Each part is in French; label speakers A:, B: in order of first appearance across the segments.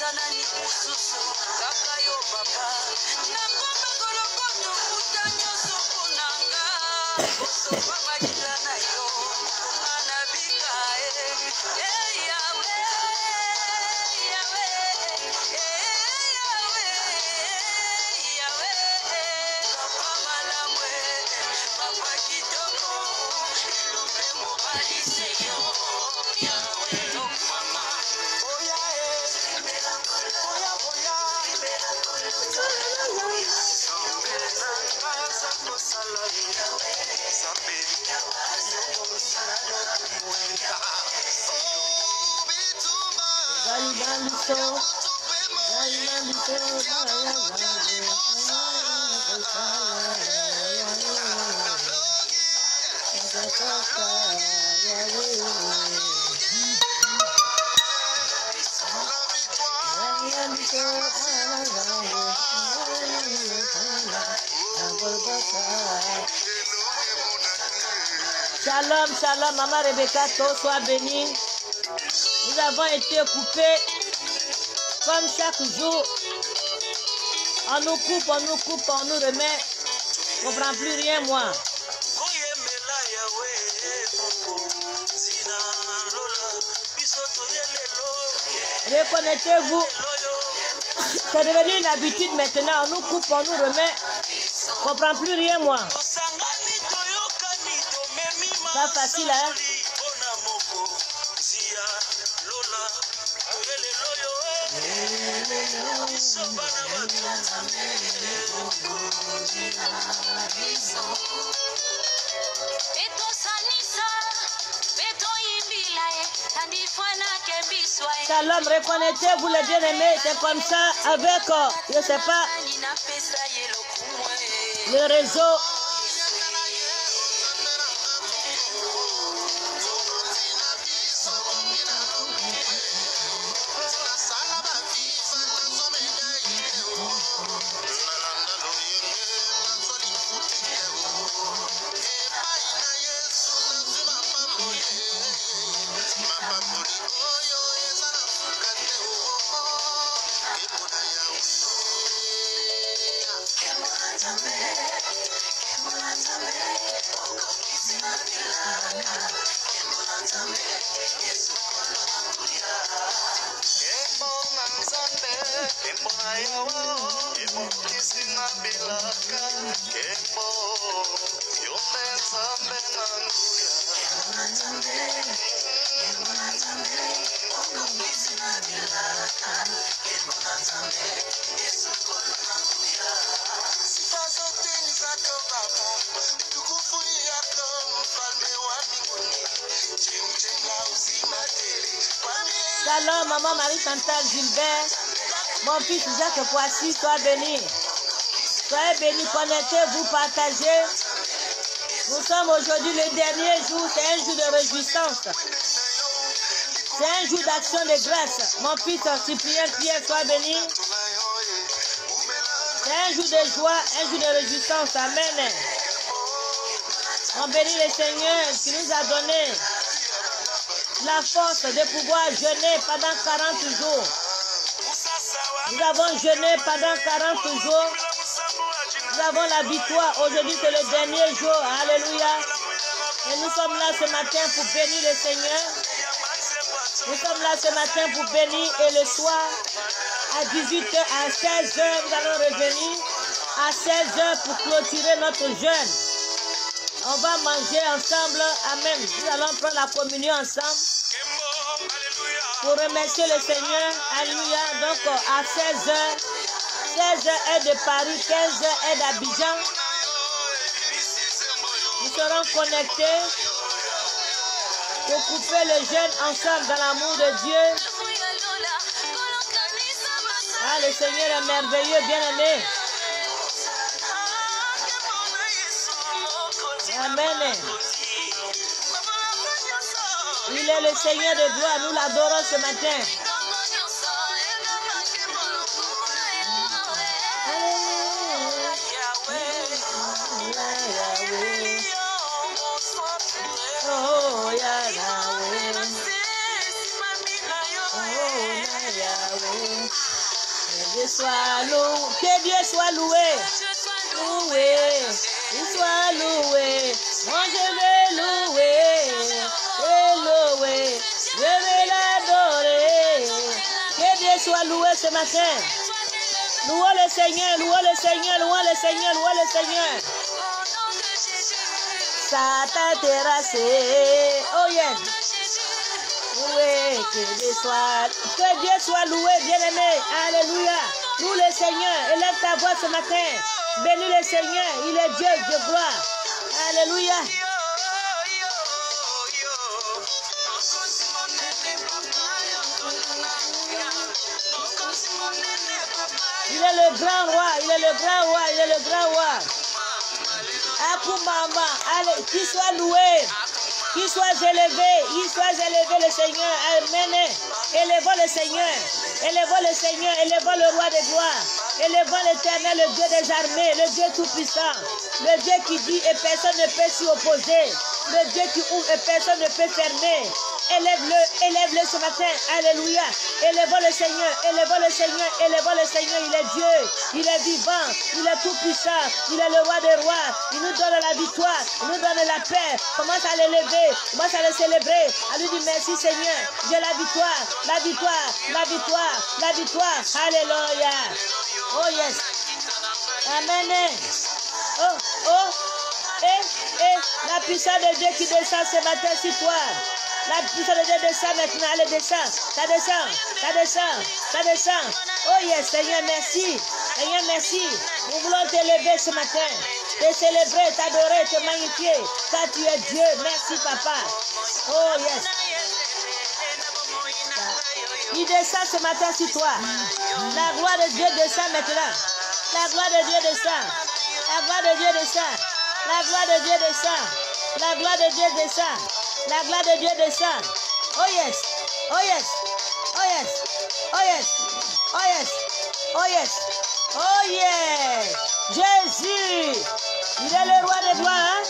A: sana ni kususu kaka yo papa Rebecca, sois bénie. Nous avons été coupés comme
B: chaque jour. On nous coupe, on nous coupe, on nous remet. On ne comprends plus rien, moi. Reconnaissez-vous. C'est devenu une habitude maintenant. On nous coupe, on nous remet. On ne plus rien, moi.
A: pas facile hein Shalom,
B: reconnaissez-vous les bien-aimés, c'est comme eh. ça avec, euh, je sais pas,
A: eh. le réseau
B: Salut maman Marie-Chantal Gilbert. Mon fils Jacques que voici, sois béni. Soyez béni, connectez-vous, partagez. Nous sommes aujourd'hui le dernier jour, c'est un jour de résistance. C'est un jour d'action de grâce. Mon fils, Cyprien, Pierre, sois béni. C'est un jour de joie, un jour de résistance. Amen. On bénit le Seigneur qui nous a donné la force de pouvoir jeûner pendant 40 jours.
A: Nous avons jeûné pendant 40 jours.
B: Nous avons la victoire. Aujourd'hui, c'est le dernier jour. Alléluia. Et nous sommes là ce matin pour bénir le Seigneur. Nous sommes là ce matin pour bénir et le soir, à 18h, à 16h, nous allons revenir à 16h pour clôturer notre jeûne. On va manger ensemble. Amen. Nous allons prendre la communion ensemble pour remercier le Seigneur. Alléluia. Donc à 16h, 16h est de Paris, 15h est d'Abidjan. Nous serons connectés pour couper les jeunes ensemble dans l'amour de Dieu.
A: Ah, le Seigneur est merveilleux, bien-aimé. Amen. Il est le Seigneur de gloire. Nous l'adorons ce matin. que Dieu soit loué. Que Dieu soit loué. Loué. Dieu soit loué. Moi je vais louer l'adorer.
B: Que Dieu soit loué ce matin. Louons le Seigneur, louons le Seigneur, louons le Seigneur, louons le Seigneur. Ça t'a terrassé. Oh yeah.
A: Loué, que Dieu
B: soit, que Dieu soit loué, bien-aimé. Alléluia. Loue le Seigneur. Élève ta voix ce matin. Bénis le Seigneur. Il est Dieu de gloire. Alléluia. Il est le grand roi, il est le grand roi, il est le grand roi. Akou maman, qu'il soit loué, qu'il soit élevé, qu'il soit élevé le Seigneur. Amen. Élevons le Seigneur, élevons le Seigneur, élevons le roi des gloires. Élevons l'éternel, le Dieu des armées, le Dieu tout-puissant, le Dieu qui dit et personne ne peut s'y opposer, le Dieu qui ouvre et personne ne peut fermer, Élève-le, élève-le ce matin. Alléluia. Élève le Seigneur, élève le Seigneur, élève le Seigneur. Il est Dieu, il est vivant, il est tout puissant, il est le roi des rois. Il nous donne la victoire, il nous donne la paix. Commence à l'élever, commence à le célébrer, à merci Seigneur. J'ai la victoire, la victoire, la victoire, la victoire. Alléluia. Oh yes. Amen.
A: Oh, oh. Eh, eh, la puissance de Dieu qui descend
B: ce matin sur toi. La puissance de Dieu descend maintenant, elle descend, ça descend, ça descend, ça descend. Oh yes, Seigneur, merci. Seigneur, merci. Nous voulons t'élever ce matin, te célébrer, t'adorer, te magnifier, car tu es Dieu. Merci, Papa. Oh yes. Il descend ce matin sur toi. La gloire de Dieu descend maintenant. La gloire de Dieu descend. La gloire de Dieu descend. La gloire de Dieu descend. La gloire de Dieu descend. La gloire de Dieu descend. Oh yes. Oh yes. Oh yes. Oh yes. Oh yes. Oh yes. Oh yes. Jésus. Il est le roi des rois. Hein.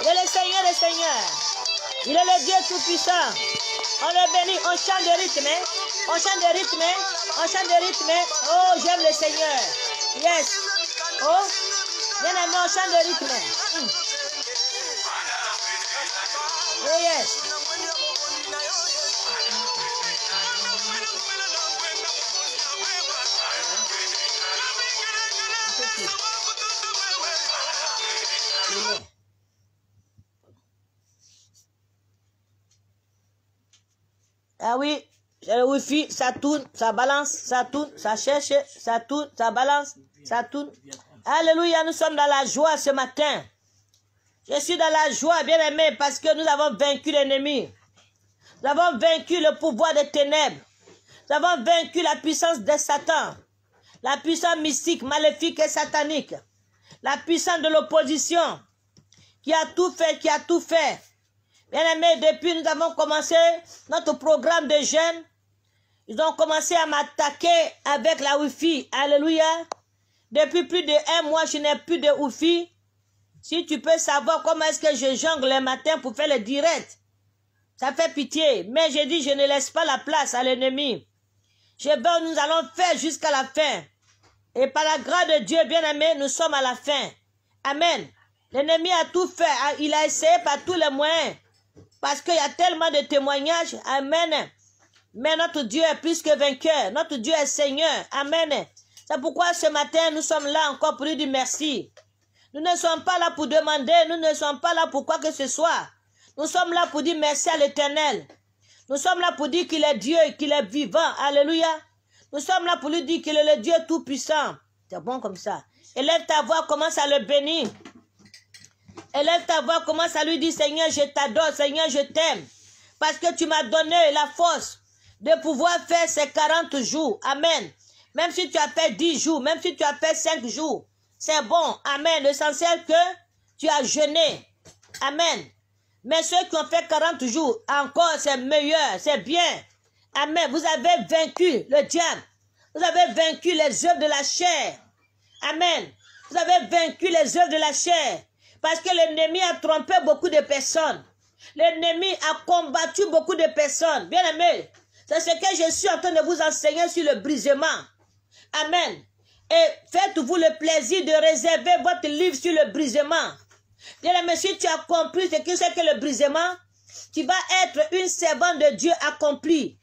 B: Il est le Seigneur le Seigneur. Il est le Dieu tout-puissant. On le bénit. On chante de rythme. Hein. On chante de rythme. Hein. On chante de rythme. Oh, j'aime le Seigneur. Yes. Oh. Bien aimé, on chante de rythme. Ah oui, j'ai le wifi, ça tourne, ça balance, ça tourne, ça cherche, ça tourne, ça balance, ça tourne. Alléluia, nous sommes dans la joie ce matin. Je suis dans la joie, bien-aimé, parce que nous avons vaincu l'ennemi. Nous avons vaincu le pouvoir des ténèbres. Nous avons vaincu la puissance de Satan, la puissance mystique, maléfique et satanique, la puissance de l'opposition, qui a tout fait, qui a tout fait. bien aimé, depuis nous avons commencé notre programme de jeûne. ils ont commencé à m'attaquer avec la Wifi. Alléluia. Depuis plus de un mois, je n'ai plus de wi si tu peux savoir comment est-ce que je jongle le matin pour faire le direct, ça fait pitié. Mais je dis, je ne laisse pas la place à l'ennemi. Je veux, nous allons faire jusqu'à la fin. Et par la grâce de Dieu, bien-aimé, nous sommes à la fin. Amen. L'ennemi a tout fait. Ah, il a essayé par tous les moyens. Parce qu'il y a tellement de témoignages. Amen. Mais notre Dieu est plus que vainqueur. Notre Dieu est Seigneur. Amen. C'est pourquoi ce matin, nous sommes là encore pour lui dire merci. Nous ne sommes pas là pour demander, nous ne sommes pas là pour quoi que ce soit. Nous sommes là pour dire merci à l'Éternel. Nous sommes là pour dire qu'il est Dieu, et qu'il est vivant. Alléluia. Nous sommes là pour lui dire qu'il est le Dieu tout-puissant. C'est bon comme ça. Élève ta voix, commence à le bénir. Élève ta voix, commence à lui dire, Seigneur, je t'adore, Seigneur, je t'aime. Parce que tu m'as donné la force de pouvoir faire ces 40 jours. Amen. Même si tu as fait 10 jours, même si tu as fait 5 jours, c'est bon. Amen. L'essentiel que tu as jeûné. Amen. Mais ceux qui ont fait 40 jours, encore, c'est meilleur, c'est bien. Amen. Vous avez vaincu le diable. Vous avez vaincu les œuvres de la chair. Amen. Vous avez vaincu les œuvres de la chair. Parce que l'ennemi a trompé beaucoup de personnes. L'ennemi a combattu beaucoup de personnes. Bien aimé, c'est ce que je suis en train de vous enseigner sur le brisement. Amen. Et faites-vous le plaisir de réserver votre livre sur le brisement. Bien-aimé, si tu as compris ce que c'est que le brisement, tu vas être une servante de Dieu accomplie.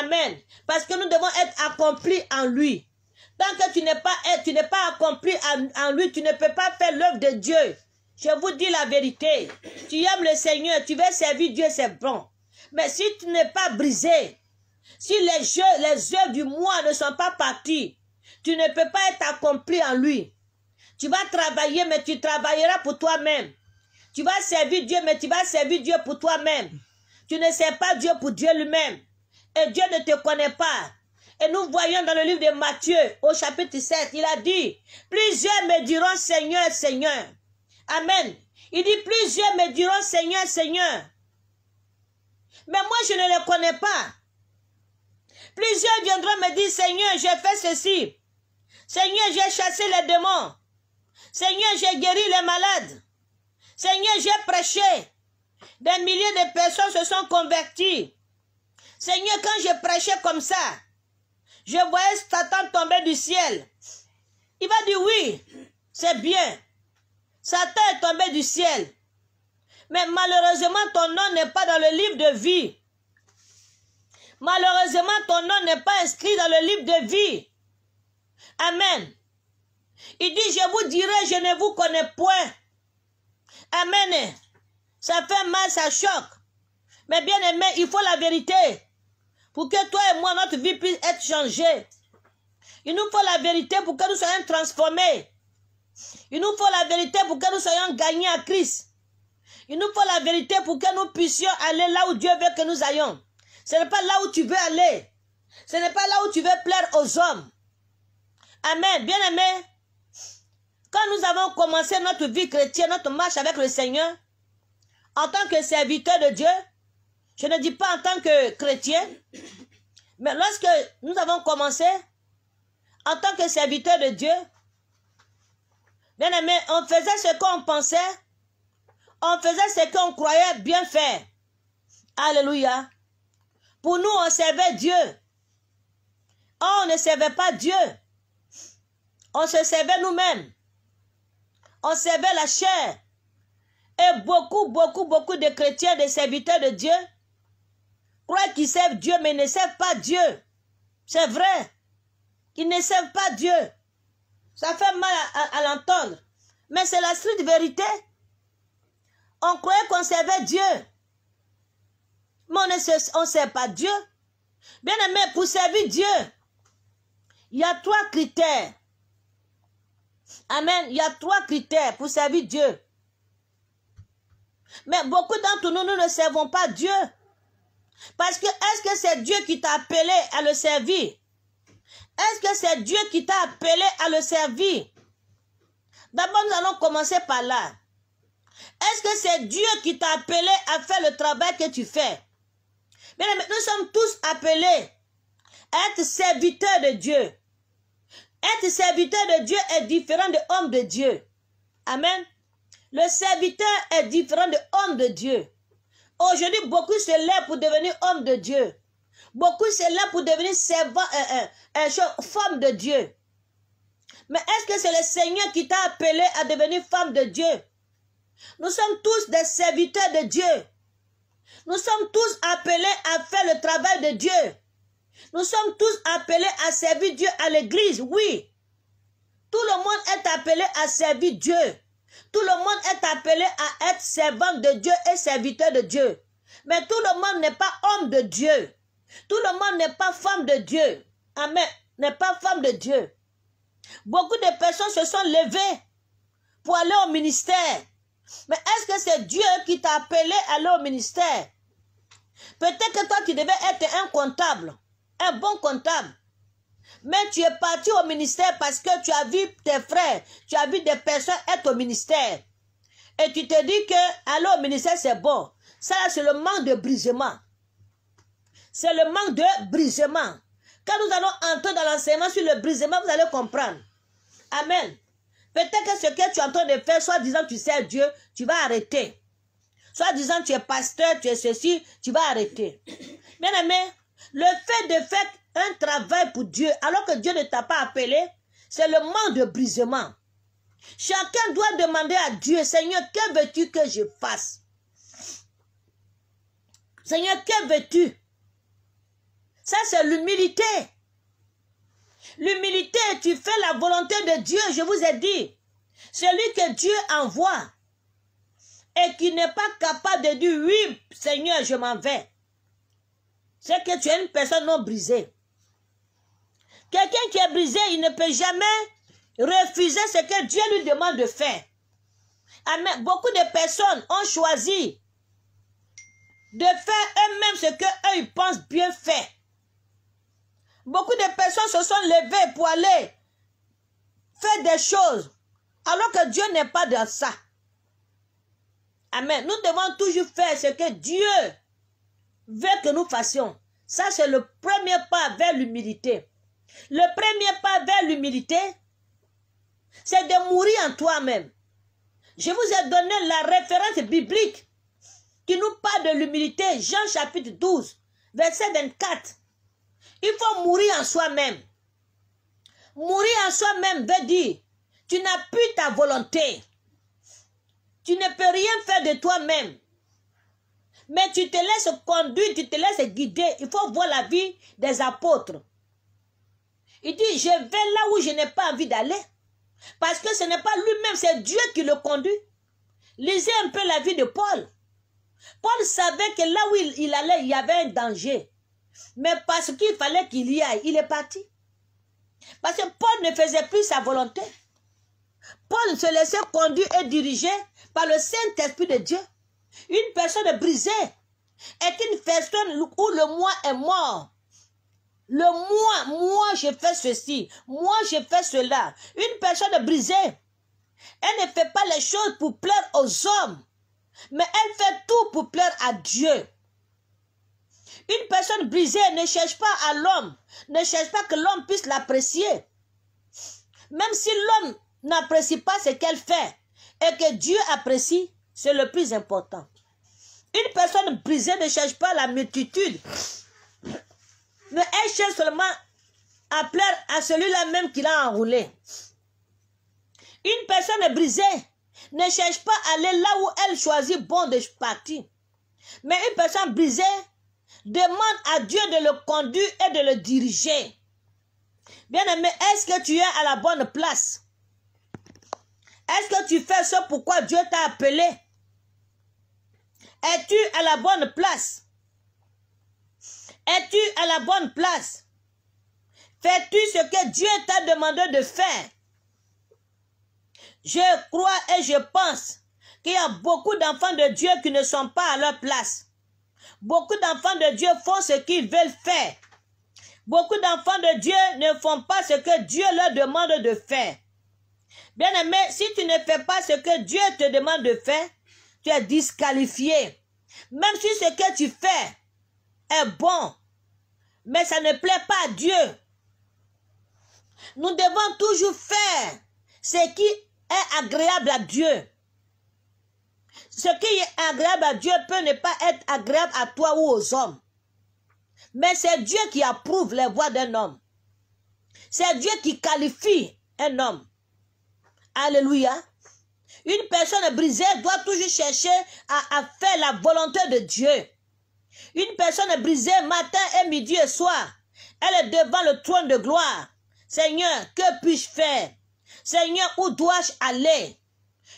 B: Amen. Parce que nous devons être accomplis en lui. Tant que tu n'es pas, eh, tu pas accompli en, lui, tu ne peux pas faire l'œuvre de Dieu. Je vous dis la vérité. Tu aimes le Seigneur, tu veux servir Dieu, c'est bon. Mais si tu n'es pas brisé, si les jeux, les œuvres du moi ne sont pas partis tu ne peux pas être accompli en lui. Tu vas travailler, mais tu travailleras pour toi-même. Tu vas servir Dieu, mais tu vas servir Dieu pour toi-même. Tu ne sers pas Dieu pour Dieu lui-même. Et Dieu ne te connaît pas. Et nous voyons dans le livre de Matthieu, au chapitre 7, il a dit, plusieurs me diront Seigneur, Seigneur. Amen. Il dit, plusieurs me diront Seigneur, Seigneur. Mais moi, je ne le connais pas. Plusieurs viendront me dire, Seigneur, j'ai fait ceci. Seigneur, j'ai chassé les démons. Seigneur, j'ai guéri les malades. Seigneur, j'ai prêché. Des milliers de personnes se sont converties. Seigneur, quand j'ai prêché comme ça, je voyais Satan tomber du ciel. Il va dire oui, c'est bien. Satan est tombé du ciel. Mais malheureusement, ton nom n'est pas dans le livre de vie. Malheureusement, ton nom n'est pas inscrit dans le livre de vie. Amen. Il dit, je vous dirai, je ne vous connais point. Amen. Ça fait mal, ça choque. Mais bien aimé, il faut la vérité. Pour que toi et moi, notre vie puisse être changée. Il nous faut la vérité pour que nous soyons transformés. Il nous faut la vérité pour que nous soyons gagnés à Christ. Il nous faut la vérité pour que nous puissions aller là où Dieu veut que nous ayons. Ce n'est pas là où tu veux aller. Ce n'est pas là où tu veux plaire aux hommes. Amen. Bien-aimés, quand nous avons commencé notre vie chrétienne, notre marche avec le Seigneur, en tant que serviteur de Dieu, je ne dis pas en tant que chrétien, mais lorsque nous avons commencé en tant que serviteur de Dieu, bien aimés on faisait ce qu'on pensait, on faisait ce qu'on croyait bien faire. Alléluia. Pour nous, on servait Dieu. on ne servait pas Dieu. On se servait nous-mêmes. On servait la chair. Et beaucoup, beaucoup, beaucoup de chrétiens, de serviteurs de Dieu, croient qu'ils servent Dieu, mais ne servent pas Dieu. C'est vrai. Ils ne servent pas Dieu. Ça fait mal à, l'entendre. Mais c'est la stricte vérité. On croyait qu'on servait Dieu. Mais on ne sert pas Dieu. Bien aimé, pour servir Dieu, il y a trois critères. Amen. Il y a trois critères pour servir Dieu. Mais beaucoup d'entre nous, nous ne servons pas Dieu. Parce que est-ce que c'est Dieu qui t'a appelé à le servir? Est-ce que c'est Dieu qui t'a appelé à le servir? D'abord, nous allons commencer par là. Est-ce que c'est Dieu qui t'a appelé à faire le travail que tu fais? nous sommes tous appelés à être serviteurs de Dieu. Être serviteur de Dieu est différent de homme de Dieu. Amen. Le serviteur est différent de homme de Dieu. Aujourd'hui, beaucoup se lèvent pour devenir homme de Dieu. Beaucoup se lèvent pour devenir servant, euh, euh, euh, femme de Dieu. Mais est-ce que c'est le Seigneur qui t'a appelé à devenir femme de Dieu? Nous sommes tous des serviteurs de Dieu. Nous sommes tous appelés à faire le travail de Dieu. Nous sommes tous appelés à servir Dieu à l'église, oui. Tout le monde est appelé à servir Dieu. Tout le monde est appelé à être servant de Dieu et serviteur de Dieu. Mais tout le monde n'est pas homme de Dieu. Tout le monde n'est pas femme de Dieu. Amen. N'est pas femme de Dieu. Beaucoup de personnes se sont levées pour aller au ministère. Mais est-ce que c'est Dieu qui t'a appelé à aller au ministère? Peut-être que toi, tu devais être un comptable un bon comptable. Mais tu es parti au ministère parce que tu as vu tes frères, tu as vu des personnes être au ministère. Et tu te dis que aller au ministère, c'est bon. Ça, c'est le manque de brisement. C'est le manque de brisement. Quand nous allons entrer dans l'enseignement sur le brisement, vous allez comprendre. Amen. Peut-être que ce que tu es en train de faire, soit disant tu sais Dieu, tu vas arrêter. Soit disant tu es pasteur, tu es ceci, tu vas arrêter. Bien aimé, le fait de faire un travail pour Dieu alors que Dieu ne t'a pas appelé, c'est le manque de brisement. Chacun doit demander à Dieu, Seigneur, que veux-tu que je fasse Seigneur, que veux-tu Ça, c'est l'humilité. L'humilité, tu fais la volonté de Dieu, je vous ai dit. Celui que Dieu envoie et qui n'est pas capable de dire, oui, Seigneur, je m'en vais c'est que tu es une personne non brisée. Quelqu'un qui est brisé, il ne peut jamais refuser ce que Dieu lui demande de faire. Amen. Beaucoup de personnes ont choisi de faire eux-mêmes ce que ils pensent bien faire. Beaucoup de personnes se sont levées pour aller faire des choses alors que Dieu n'est pas dans ça. Amen. Nous devons toujours faire ce que Dieu veut que nous fassions. Ça, c'est le premier pas vers l'humilité. Le premier pas vers l'humilité, c'est de mourir en toi-même. Je vous ai donné la référence biblique qui nous parle de l'humilité, Jean chapitre 12, verset 24. Il faut mourir en soi-même. Mourir en soi-même veut dire, tu n'as plus ta volonté. Tu ne peux rien faire de toi-même. Mais tu te laisses conduire, tu te laisses guider. Il faut voir la vie des apôtres. Il dit, je vais là où je n'ai pas envie d'aller. Parce que ce n'est pas lui-même, c'est Dieu qui le conduit. Lisez un peu la vie de Paul. Paul savait que là où il, allait, il y avait un danger. Mais parce qu'il fallait qu'il y aille, il est parti. Parce que Paul ne faisait plus sa volonté. Paul se laissait conduire et diriger par le Saint-Esprit de Dieu. Une personne brisée est une personne où le moi est mort. Le moi, moi je fais ceci, moi je fais cela. Une personne brisée, elle ne fait pas les choses pour plaire aux hommes, mais elle fait tout pour plaire à Dieu. Une personne brisée ne cherche pas à l'homme, ne cherche pas que l'homme puisse l'apprécier. Même si l'homme n'apprécie pas ce qu'elle fait et que Dieu apprécie, c'est le plus important. Une personne brisée ne cherche pas la multitude, mais elle cherche seulement à plaire à celui-là même qui l'a enroulé. Une personne brisée ne cherche pas à aller là où elle choisit bon de partir. Mais une personne brisée demande à Dieu de le conduire et de le diriger. Bien-aimé, est-ce que tu es à la bonne place? Est-ce que tu fais ce pourquoi Dieu t'a appelé? Es-tu à la bonne place? Es-tu à la bonne place? Fais-tu ce que Dieu t'a demandé de faire? Je crois et je pense qu'il y a beaucoup d'enfants de Dieu qui ne sont pas à leur place. Beaucoup d'enfants de Dieu font ce qu'ils veulent faire. Beaucoup d'enfants de Dieu ne font pas ce que Dieu leur demande de faire. Bien-aimé, si tu ne fais pas ce que Dieu te demande de faire, tu es disqualifié. Même si ce que tu fais est bon, mais ça ne plaît pas à Dieu. Nous devons toujours faire ce qui est agréable à Dieu. Ce qui est agréable à Dieu peut ne pas être agréable à toi ou aux hommes. Mais c'est Dieu qui approuve les voies d'un homme. C'est Dieu qui qualifie un homme. Alléluia. Une personne brisée doit toujours chercher à, faire la volonté de Dieu. Une personne brisée matin et midi et soir. Elle est devant le trône de gloire. Seigneur, que puis-je faire? Seigneur, où dois-je aller?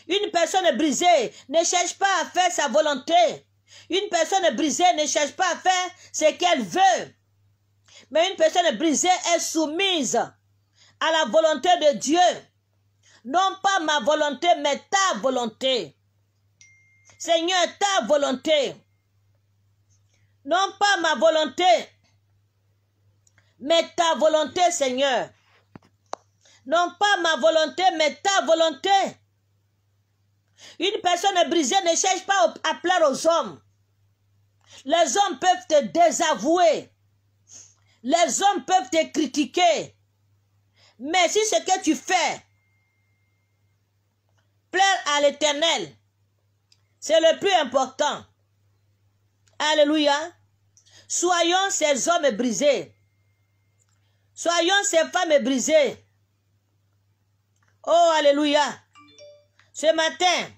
B: Une personne brisée ne cherche pas à faire sa volonté. Une personne brisée ne cherche pas à faire ce qu'elle veut. Mais une personne brisée est soumise à la volonté de Dieu. Non pas ma volonté, mais ta volonté. Seigneur, ta volonté. Non pas ma volonté, mais ta volonté, Seigneur. Non pas ma volonté, mais ta volonté. Une personne brisée ne cherche pas à plaire aux hommes. Les hommes peuvent te désavouer. Les hommes peuvent te critiquer. Mais si ce que tu fais à l'éternel. C'est le plus important. Alléluia. Soyons ces hommes brisés. Soyons ces femmes brisées. Oh, Alléluia. Ce matin.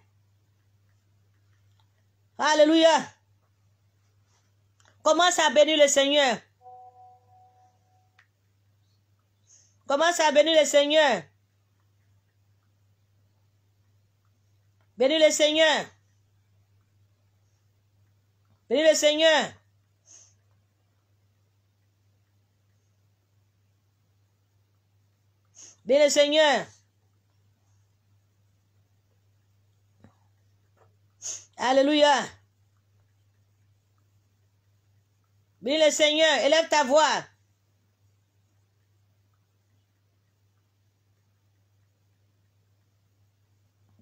B: Alléluia. Commence à bénir le Seigneur. Commence à bénir le Seigneur. Béni le Seigneur. Bénis le Seigneur. Bénis le Seigneur. Alléluia. Béni le Seigneur. Élève ta voix.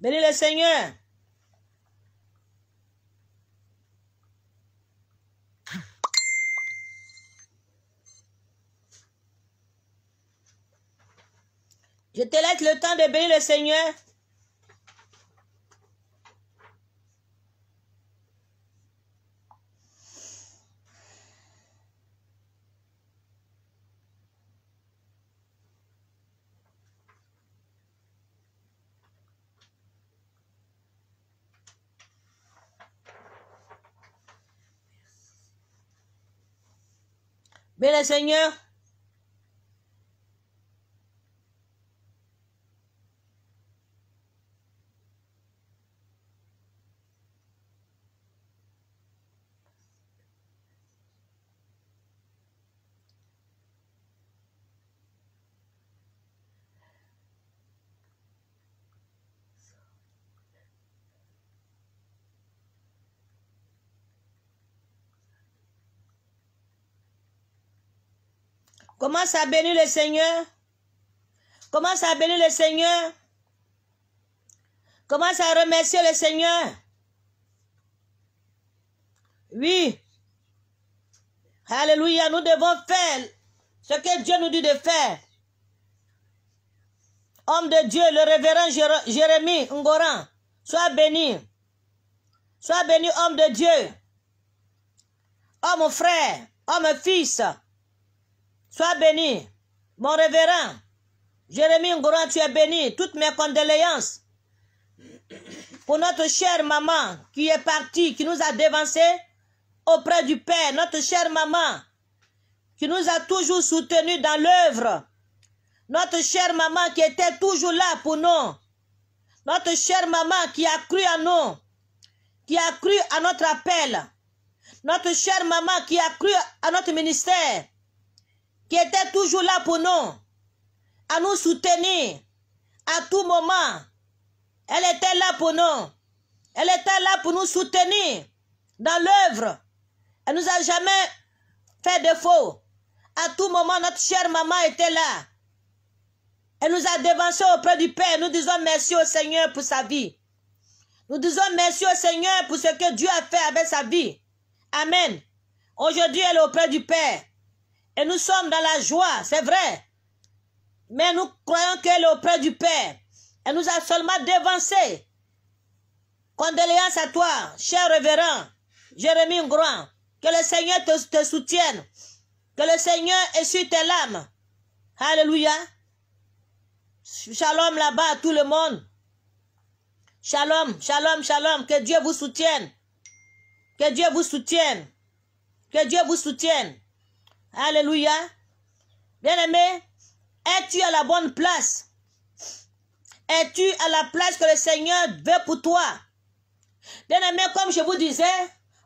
B: Bénis le Seigneur. Je te laisse le temps de bénir le Seigneur. Et le Seigneur. Commence à bénir le Seigneur. Commence à bénir le Seigneur. Commence à remercier le Seigneur. Oui. Alléluia, nous devons faire ce que Dieu nous dit de faire. Homme de Dieu, le révérend Jérémie Ngoran, sois béni. Sois béni, homme de Dieu. Homme frère, homme fils. Sois béni. Mon révérend, Jérémie Ngoran, tu es béni. Toutes mes condoléances pour notre chère maman qui est partie, qui nous a dévancés auprès du Père, notre chère maman qui nous a toujours soutenus dans l'œuvre, notre chère maman qui était toujours là pour nous, notre chère maman qui a cru à nous, qui a cru à notre appel, notre chère maman qui a cru à notre ministère, qui était toujours là pour nous, à nous soutenir à tout moment. Elle était là pour nous. Elle était là pour nous soutenir dans l'œuvre. Elle nous a jamais fait défaut. À tout moment, notre chère maman était là. Elle nous a devancés auprès du Père. Nous disons merci au Seigneur pour sa vie. Nous disons merci au Seigneur pour ce que Dieu a fait avec sa vie. Amen. Aujourd'hui, elle est auprès du Père. Et nous sommes dans la joie, c'est vrai. Mais nous croyons qu'elle est auprès du Père. Elle nous a seulement devancé. Condoléances à toi, cher révérend Jérémie Grand. Que le Seigneur te, soutienne. Que le Seigneur essuie tes lames. Alléluia. Shalom là-bas à tout le monde. Shalom, shalom, shalom. Que Dieu vous soutienne. Que Dieu vous soutienne. Que Dieu vous soutienne. Alléluia. Bien-aimé, es-tu à la bonne place? Es-tu à la place que le Seigneur veut pour toi? Bien-aimé, comme je vous disais,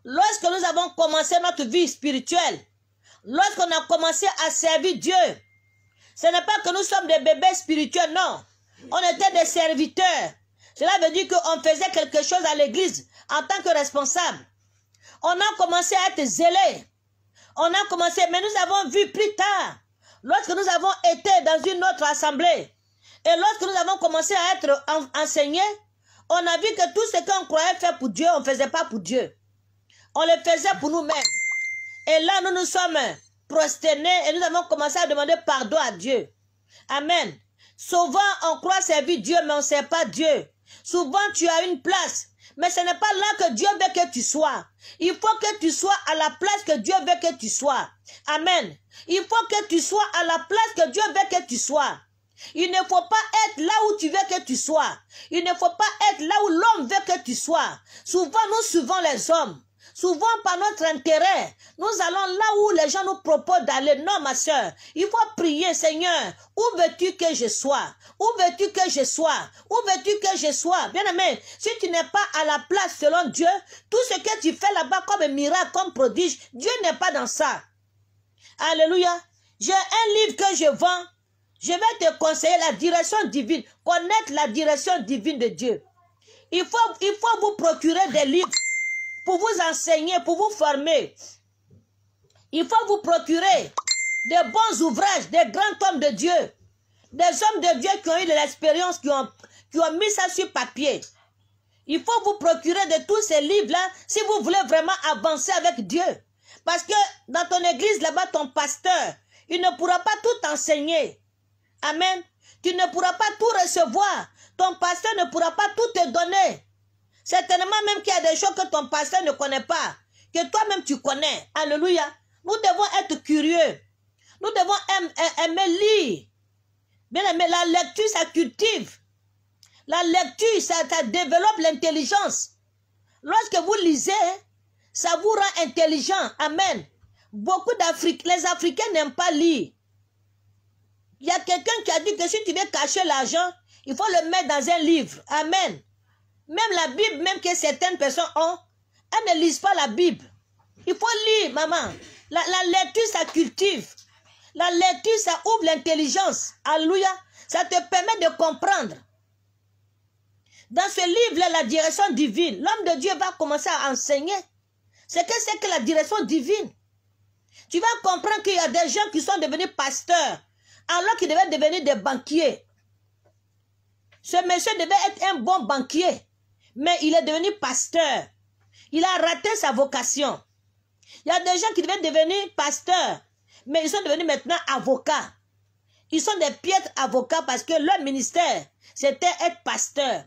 B: lorsque nous avons commencé notre vie spirituelle, lorsqu'on a commencé à servir Dieu, ce n'est pas que nous sommes des bébés spirituels, non. On était des serviteurs. Cela veut dire qu'on faisait quelque chose à l'église en tant que responsable. On a commencé à être zélés, on a commencé, mais nous avons vu plus tard, lorsque nous avons été dans une autre assemblée, et lorsque nous avons commencé à être enseignés, on a vu que tout ce qu'on croyait faire pour Dieu, on ne faisait pas pour Dieu. On le faisait pour nous-mêmes. Et là, nous nous sommes prosternés et nous avons commencé à demander pardon à Dieu. Amen. Souvent, on croit servir Dieu, mais on ne sert pas Dieu. Souvent, tu as une place mais ce n'est pas là que Dieu veut que tu sois. Il faut que tu sois à la place que Dieu veut que tu sois. Amen. Il faut que tu sois à la place que Dieu veut que tu sois. Il ne faut pas être là où tu veux que tu sois. Il ne faut pas être là où l'homme veut que tu sois. Souvent, nous suivons les hommes. Souvent, par notre intérêt, nous allons là où les gens nous proposent d'aller. Non, ma soeur, il faut prier, Seigneur, où veux-tu que je sois Où veux-tu que je sois Où veux-tu que je sois Bien-aimé, si tu n'es pas à la place selon Dieu, tout ce que tu fais là-bas comme miracle, comme prodige, Dieu n'est pas dans ça. Alléluia. J'ai un livre que je vends. Je vais te conseiller la direction divine, connaître la direction divine de Dieu. Il faut, il faut vous procurer des livres pour vous enseigner, pour vous former. Il faut vous procurer des bons ouvrages, des grands hommes de Dieu, des hommes de Dieu qui ont eu de l'expérience, qui ont, qui ont mis ça sur papier. Il faut vous procurer de tous ces livres-là si vous voulez vraiment avancer avec Dieu. Parce que dans ton église, là-bas, ton pasteur, il ne pourra pas tout enseigner. Amen. Tu ne pourras pas tout recevoir. Ton pasteur ne pourra pas tout te donner. Certainement même qu'il y a des choses que ton pasteur ne connaît pas, que toi-même tu connais. Alléluia. Nous devons être curieux. Nous devons aimer, lire. Bien aimé, la lecture, ça cultive. La lecture, ça, ça développe l'intelligence. Lorsque vous lisez, ça vous rend intelligent. Amen. Beaucoup d'Africains, les Africains n'aiment pas lire. Il y a quelqu'un qui a dit que si tu veux cacher l'argent, il faut le mettre dans un livre. Amen. Même la Bible, même que certaines personnes ont, elles ne lisent pas la Bible. Il faut lire, maman. La, lecture, ça cultive. La lecture, ça ouvre l'intelligence. Alléluia. Ça te permet de comprendre. Dans ce livre-là, la direction divine, l'homme de Dieu va commencer à enseigner. ce que c'est que la direction divine. Tu vas comprendre qu'il y a des gens qui sont devenus pasteurs, alors qu'ils devaient devenir des banquiers. Ce monsieur devait être un bon banquier. Mais il est devenu pasteur. Il a raté sa vocation. Il y a des gens qui devaient devenir pasteurs, mais ils sont devenus maintenant avocats. Ils sont des piètres avocats parce que leur ministère, c'était être pasteur.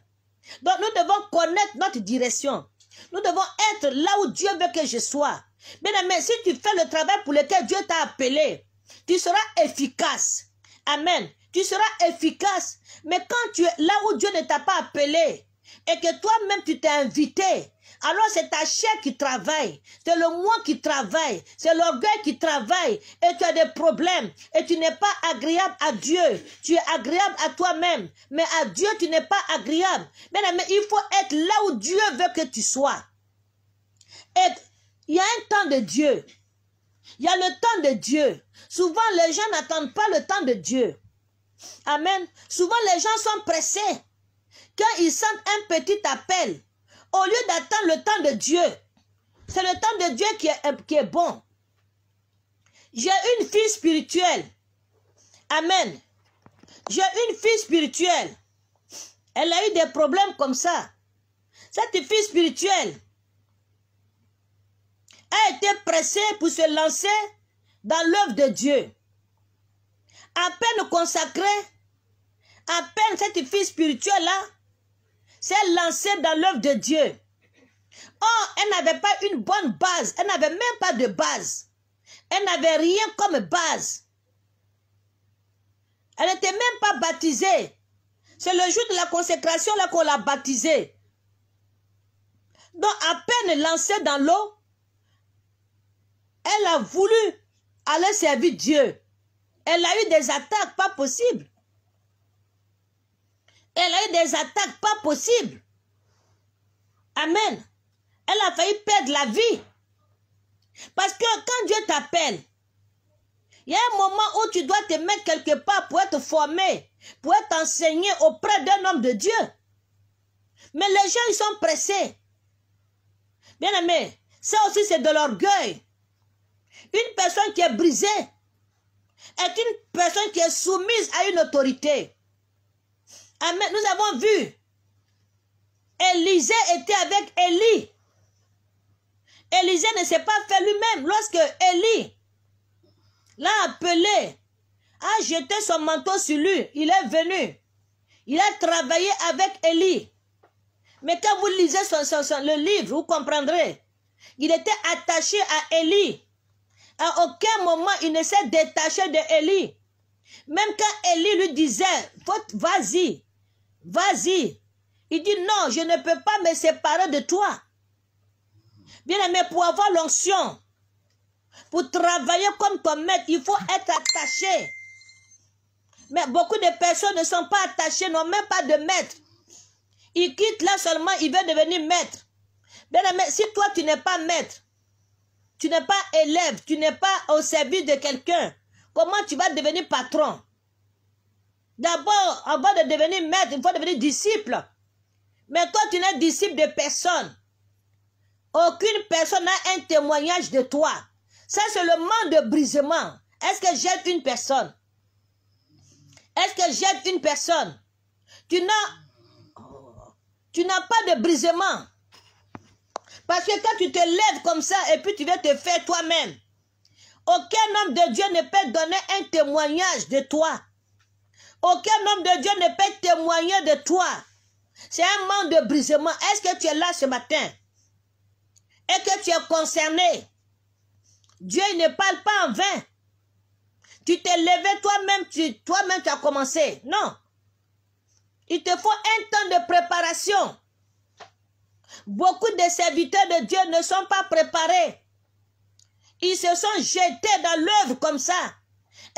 B: Donc nous devons connaître notre direction. Nous devons être là où Dieu veut que je sois. Mais si tu fais le travail pour lequel Dieu t'a appelé, tu seras efficace. Amen. Tu seras efficace. Mais quand tu es là où Dieu ne t'a pas appelé, et que toi-même tu t'es invité, alors c'est ta chair qui travaille, c'est le moi qui travaille, c'est l'orgueil qui travaille, et tu as des problèmes, et tu n'es pas agréable à Dieu, tu es agréable à toi-même, mais à Dieu tu n'es pas agréable. Mais, il faut être là où Dieu veut que tu sois. il y a un temps de Dieu, il y a le temps de Dieu. Souvent les gens n'attendent pas le temps de Dieu. Amen. Souvent les gens sont pressés qu'ils sentent un petit appel. Au lieu d'attendre le temps de Dieu, c'est le temps de Dieu qui est, euh, qui est bon. J'ai une fille spirituelle. Amen. J'ai une fille spirituelle. Elle a eu des problèmes comme ça. Cette fille spirituelle a été pressée pour se lancer dans l'œuvre de Dieu. À peine consacrée, à peine cette fille spirituelle-là c'est lancée dans l'œuvre de Dieu. Or, elle n'avait pas une bonne base. Elle n'avait même pas de base. Elle n'avait rien comme base. Elle n'était même pas baptisée. C'est le jour de la consécration là qu'on l'a baptisée. Donc, à peine lancée dans l'eau, elle a voulu aller servir Dieu. Elle a eu des attaques pas possibles. Elle a eu des attaques pas possibles. Amen. Elle a failli perdre la vie. Parce que quand Dieu t'appelle, il y a un moment où tu dois te mettre quelque part pour être formé, pour être enseigné auprès d'un homme de Dieu. Mais les gens, ils sont pressés. Bien aimé, ça aussi, c'est de l'orgueil. Une personne qui est brisée est une personne qui est soumise à une autorité. Nous avons vu. Élisée était avec Élie. Élisée ne s'est pas fait lui-même. Lorsque Élie l'a appelé, a jeté son manteau sur lui, il est venu. Il a travaillé avec Élie. Mais quand vous lisez le livre, vous comprendrez. Il était attaché à Élie. À aucun moment, il ne s'est détaché de Élie. Même quand Élie lui disait, vas-y, Vas-y. Il dit, non, je ne peux pas me séparer de toi. Bien-aimé, pour avoir l'onction, pour travailler comme ton maître, il faut être attaché. Mais beaucoup de personnes ne sont pas attachées, n'ont même pas de maître. Ils quittent là seulement, ils veulent devenir maître. Bien-aimé, si toi tu n'es pas maître, tu n'es pas élève, tu n'es pas au service de quelqu'un, comment tu vas devenir patron? D'abord, avant de devenir maître, il faut devenir disciple. Mais quand tu n'es disciple de personne. Aucune personne n'a un témoignage de toi. C'est seulement de brisement. Est-ce que j'aide une personne? Est-ce que j'aide une personne? Tu n'as, tu n'as pas de brisement. Parce que quand tu te lèves comme ça et puis tu vas te faire toi-même, aucun homme de Dieu ne peut donner un témoignage de toi. Aucun homme de Dieu ne peut témoigner de toi. C'est un manque de brisement. Est-ce que tu es là ce matin? Et que tu es concerné? Dieu ne parle pas en vain. Tu t'es levé toi-même, tu, toi-même tu as commencé. Non. Il te faut un temps de préparation. Beaucoup de serviteurs de Dieu ne sont pas préparés. Ils se sont jetés dans l'œuvre comme ça.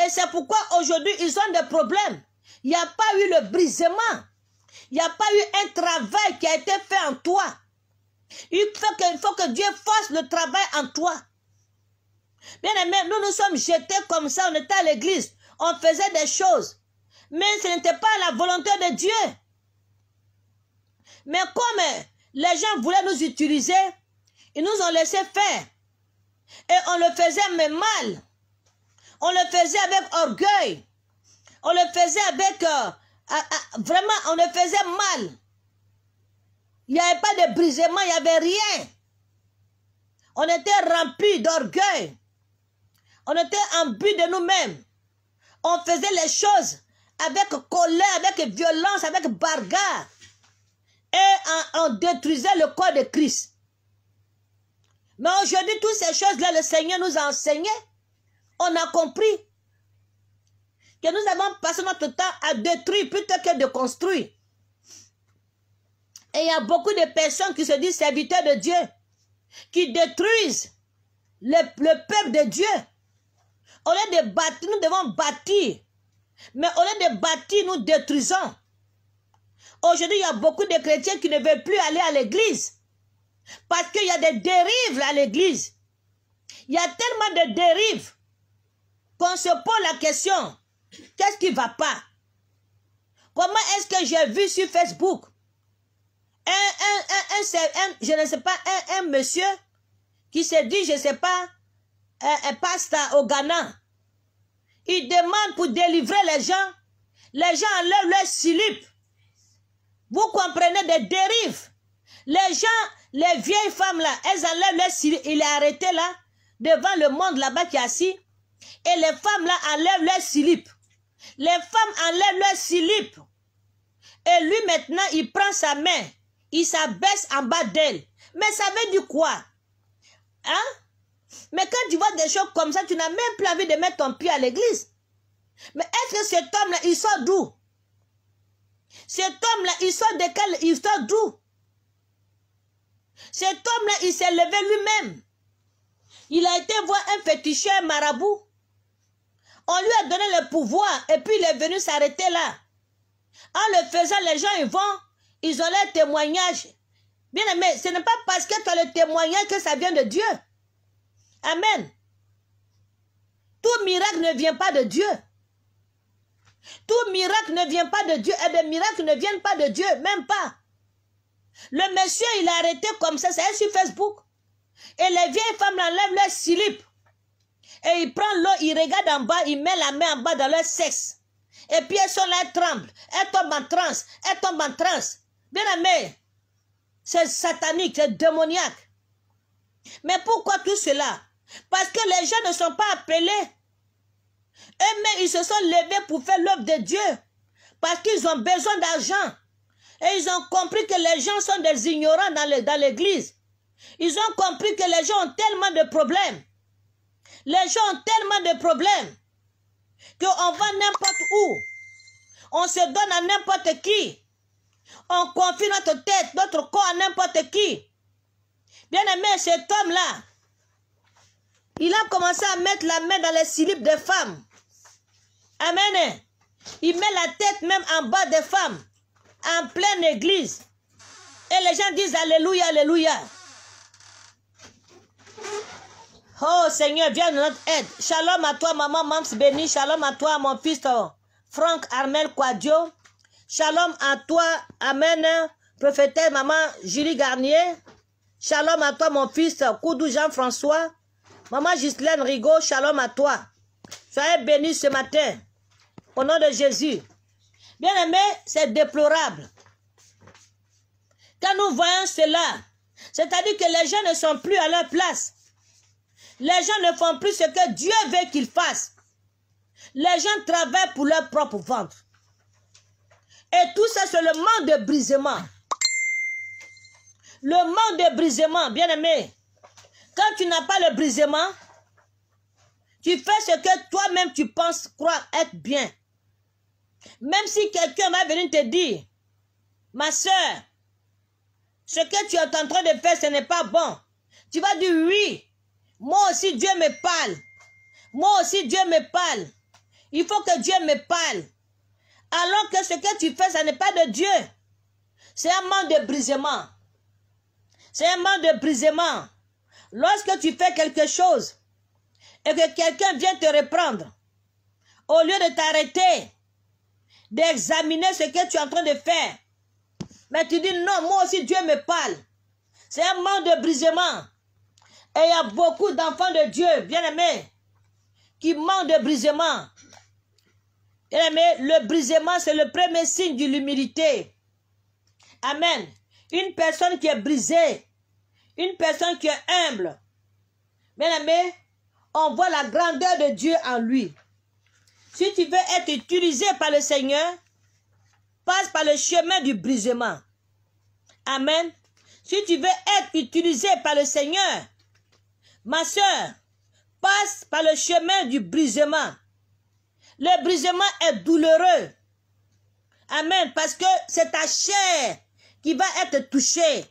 B: Et c'est pourquoi aujourd'hui, ils ont des problèmes. Il n'y a pas eu le brisement. Il n'y a pas eu un travail qui a été fait en toi. Il faut que, faut que Dieu fasse le travail en toi. Bien aimé, nous nous sommes jetés comme ça, on était à l'église, on faisait des choses. Mais ce n'était pas la volonté de Dieu. Mais comme les gens voulaient nous utiliser, ils nous ont laissé faire. Et on le faisait mais mal. On le faisait avec orgueil on le faisait avec, euh, ah, ah, vraiment, on le faisait mal. Il n'y avait pas de brisement, il n'y avait rien. On était rempli d'orgueil. On était en but de nous-mêmes. On faisait les choses avec colère, avec violence, avec barga, Et on, détruisait le corps de Christ. Mais aujourd'hui, toutes ces choses-là, le Seigneur nous a enseignées. On a compris que nous avons passé notre temps à détruire plutôt que de construire. Et il y a beaucoup de personnes qui se disent serviteurs de Dieu, qui détruisent le, le peuple de Dieu. Au lieu de bâtir, nous devons bâtir. Mais au lieu de bâtir, nous détruisons. Aujourd'hui, il y a beaucoup de chrétiens qui ne veulent plus aller à l'église. Parce qu'il y a des dérives à l'église. Il y a tellement de dérives qu'on se pose la question. Qu'est-ce qui ne va pas Comment est-ce que j'ai vu sur Facebook un, un, un, un, je ne sais pas, un, monsieur qui se dit, je ne sais pas, un, pasta au Ghana. Il demande pour délivrer les gens. Les gens enlèvent leur silip. Vous comprenez des dérives. Les gens, les vieilles femmes là, elles enlèvent leur silip. Il est arrêté là, devant le monde là-bas qui est assis. Et les femmes là enlèvent leur silip. Les femmes enlèvent leur slip. Et lui, maintenant, il prend sa main. Il s'abaisse en bas d'elle. Mais ça veut dire quoi? Hein? Mais quand tu vois des choses comme ça, tu n'as même plus envie de mettre ton pied à l'église. Mais est-ce que cet homme-là, il sort d'où? Cet homme-là, il sort de Il sort d'où? Cet homme-là, il s'est levé lui-même. Il a été voir un féticheur marabout. On lui a donné le pouvoir et puis il est venu s'arrêter là. En le faisant, les gens ils vont, ils ont leur témoignage. Bien aimé, ce n'est pas parce que tu as le témoignage que ça vient de Dieu. Amen. Tout miracle ne vient pas de Dieu. Tout miracle ne vient pas de Dieu et des miracles ne viennent pas de Dieu, même pas. Le monsieur, il a arrêté comme ça, c'est sur Facebook. Et les vieilles femmes l'enlèvent leur slip. Et il prend l'eau, il regarde en bas, il met la main en bas dans leur sexe. Et puis elles sont là, elles tremblent. Elles tombent en transe. Elles tombent en transe. Bien aimé, c'est satanique, c'est démoniaque. Mais pourquoi tout cela Parce que les gens ne sont pas appelés. Eux-mêmes, ils se sont levés pour faire l'œuvre de Dieu. Parce qu'ils ont besoin d'argent. Et ils ont compris que les gens sont des ignorants dans l'église. Ils ont compris que les gens ont tellement de problèmes. Les gens ont tellement de problèmes qu'on va n'importe où. On se donne à n'importe qui. On confie notre tête, notre corps à n'importe qui. Bien aimé, cet homme-là, il a commencé à mettre la main dans les slip des femmes. Amen. Il met la tête même en bas des femmes, en pleine église. Et les gens disent Alléluia, Alléluia. Oh Seigneur, viens de notre aide. Shalom à toi, maman Mams béni. Shalom à toi, mon fils Franck Armel Quadio. Shalom à toi, Amen, prophétesse maman Julie Garnier. Shalom à toi, mon fils Koudou Jean-François. Maman Gislaine Rigaud, shalom à toi. Soyez bénis ce matin. Au nom de Jésus. Bien-aimé, c'est déplorable. Quand nous voyons cela, c'est-à-dire que les gens ne sont plus à leur place. Les gens ne font plus ce que Dieu veut qu'ils fassent. Les gens travaillent pour leur propre ventre. Et tout ça, c'est le manque de brisement. Le manque de brisement, bien aimé. Quand tu n'as pas le brisement, tu fais ce que toi-même tu penses croire être bien. Même si quelqu'un va venir te dire, ma soeur, ce que tu es en train de faire, ce n'est pas bon. Tu vas dire oui, moi aussi, Dieu me parle. Moi aussi, Dieu me parle. Il faut que Dieu me parle. Alors que ce que tu fais, ce n'est pas de Dieu. C'est un manque de brisement. C'est un manque de brisement. Lorsque tu fais quelque chose et que quelqu'un vient te reprendre, au lieu de t'arrêter, d'examiner ce que tu es en train de faire, mais tu dis non, moi aussi Dieu me parle. C'est un manque de brisement. Et il y a beaucoup d'enfants de Dieu, bien-aimés, qui manquent de brisement. Bien-aimés, le brisement, c'est le premier signe de l'humilité. Amen. Une personne qui est brisée, une personne qui est humble, bien-aimé, on voit la grandeur de Dieu en lui. Si tu veux être utilisé par le Seigneur, passe par le chemin du brisement. Amen. Si tu veux être utilisé par le Seigneur, Ma soeur, passe par le chemin du brisement. Le brisement est douloureux. Amen. Parce que c'est ta chair qui va être touchée.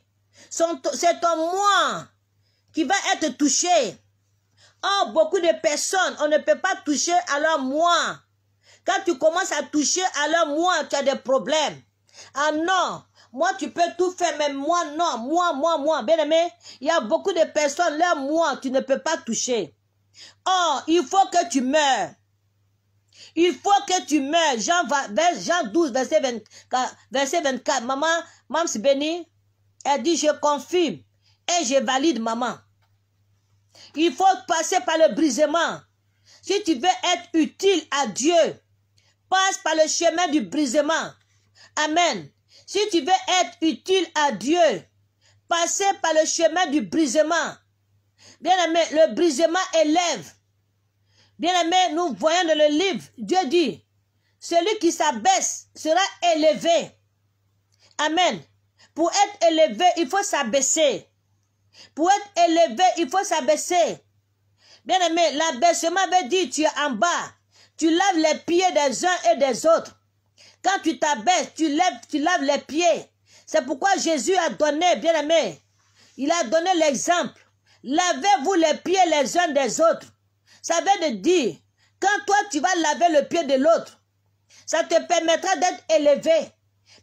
B: C'est ton moi qui va être touché. Oh, beaucoup de personnes, on ne peut pas toucher à leur moi. Quand tu commences à toucher à leur moi, tu as des problèmes. Ah non, moi, tu peux tout faire, mais moi, non. Moi, moi, moi. Bien-aimé, il y a beaucoup de personnes, là, moi, tu ne peux pas toucher. Oh, il faut que tu meurs. Il faut que tu meurs. Jean, Jean 12, verset 24. Verset 24. Maman, c'est Béni, elle dit, je confirme et je valide, maman. Il faut passer par le brisement. Si tu veux être utile à Dieu, passe par le chemin du brisement. Amen. Si tu veux être utile à Dieu, passez par le chemin du brisement. Bien-aimé, le brisement élève. Bien-aimé, nous voyons dans le livre, Dieu dit, celui qui s'abaisse sera élevé. Amen. Pour être élevé, il faut s'abaisser. Pour être élevé, il faut s'abaisser. Bien-aimé, l'abaissement veut dire tu es en bas. Tu laves les pieds des uns et des autres. Quand tu t'abaisses, tu lèves, tu laves les pieds. C'est pourquoi Jésus a donné, bien aimé, il a donné l'exemple. Lavez-vous les pieds les uns des autres. Ça veut dire, quand toi tu vas laver le pied de l'autre, ça te permettra d'être élevé.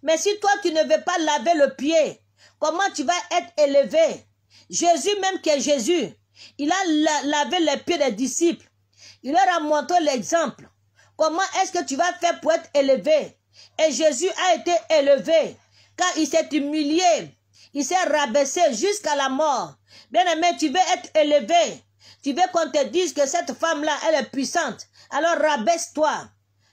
B: Mais si toi tu ne veux pas laver le pied, comment tu vas être élevé Jésus même qui est Jésus, il a lavé les pieds des disciples. Il leur a montré l'exemple. Comment est-ce que tu vas faire pour être élevé et Jésus a été élevé car il s'est humilié, il s'est rabaissé jusqu'à la mort. Bien-aimé, tu veux être élevé. Tu veux qu'on te dise que cette femme-là, elle est puissante. Alors rabaisse-toi.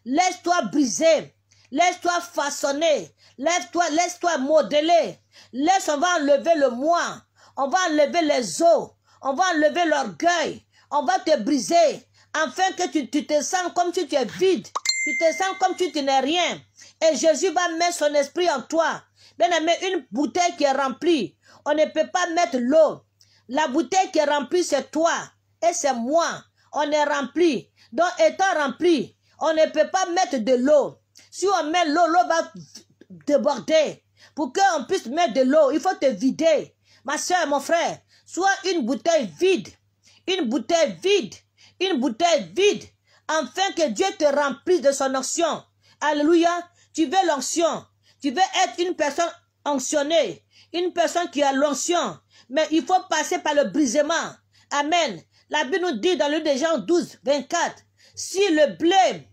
B: Laisse-toi briser. Laisse-toi façonner. Laisse-toi, laisse-toi modeler. Laisse, on va enlever le moi. On va enlever les os. On va enlever l'orgueil. On va te briser. Afin que tu, te sens comme si tu es vide. Tu te sens comme tu, tu n'es rien. Et Jésus va mettre son esprit en toi. Bien aimé, une bouteille qui est remplie, on ne peut pas mettre l'eau. La bouteille qui est remplie, c'est toi et c'est moi. On est rempli. Donc, étant rempli, on ne peut pas mettre de l'eau. Si on met l'eau, l'eau va déborder. Pour qu'on puisse mettre de l'eau, il faut te vider. Ma soeur, mon frère, soit une bouteille vide, une bouteille vide, une bouteille vide Enfin que Dieu te remplisse de son onction. Alléluia. Tu veux l'onction. Tu veux être une personne onctionnée. Une personne qui a l'onction. Mais il faut passer par le brisement. Amen. La Bible nous dit dans le de Jean 12, 24. Si le blé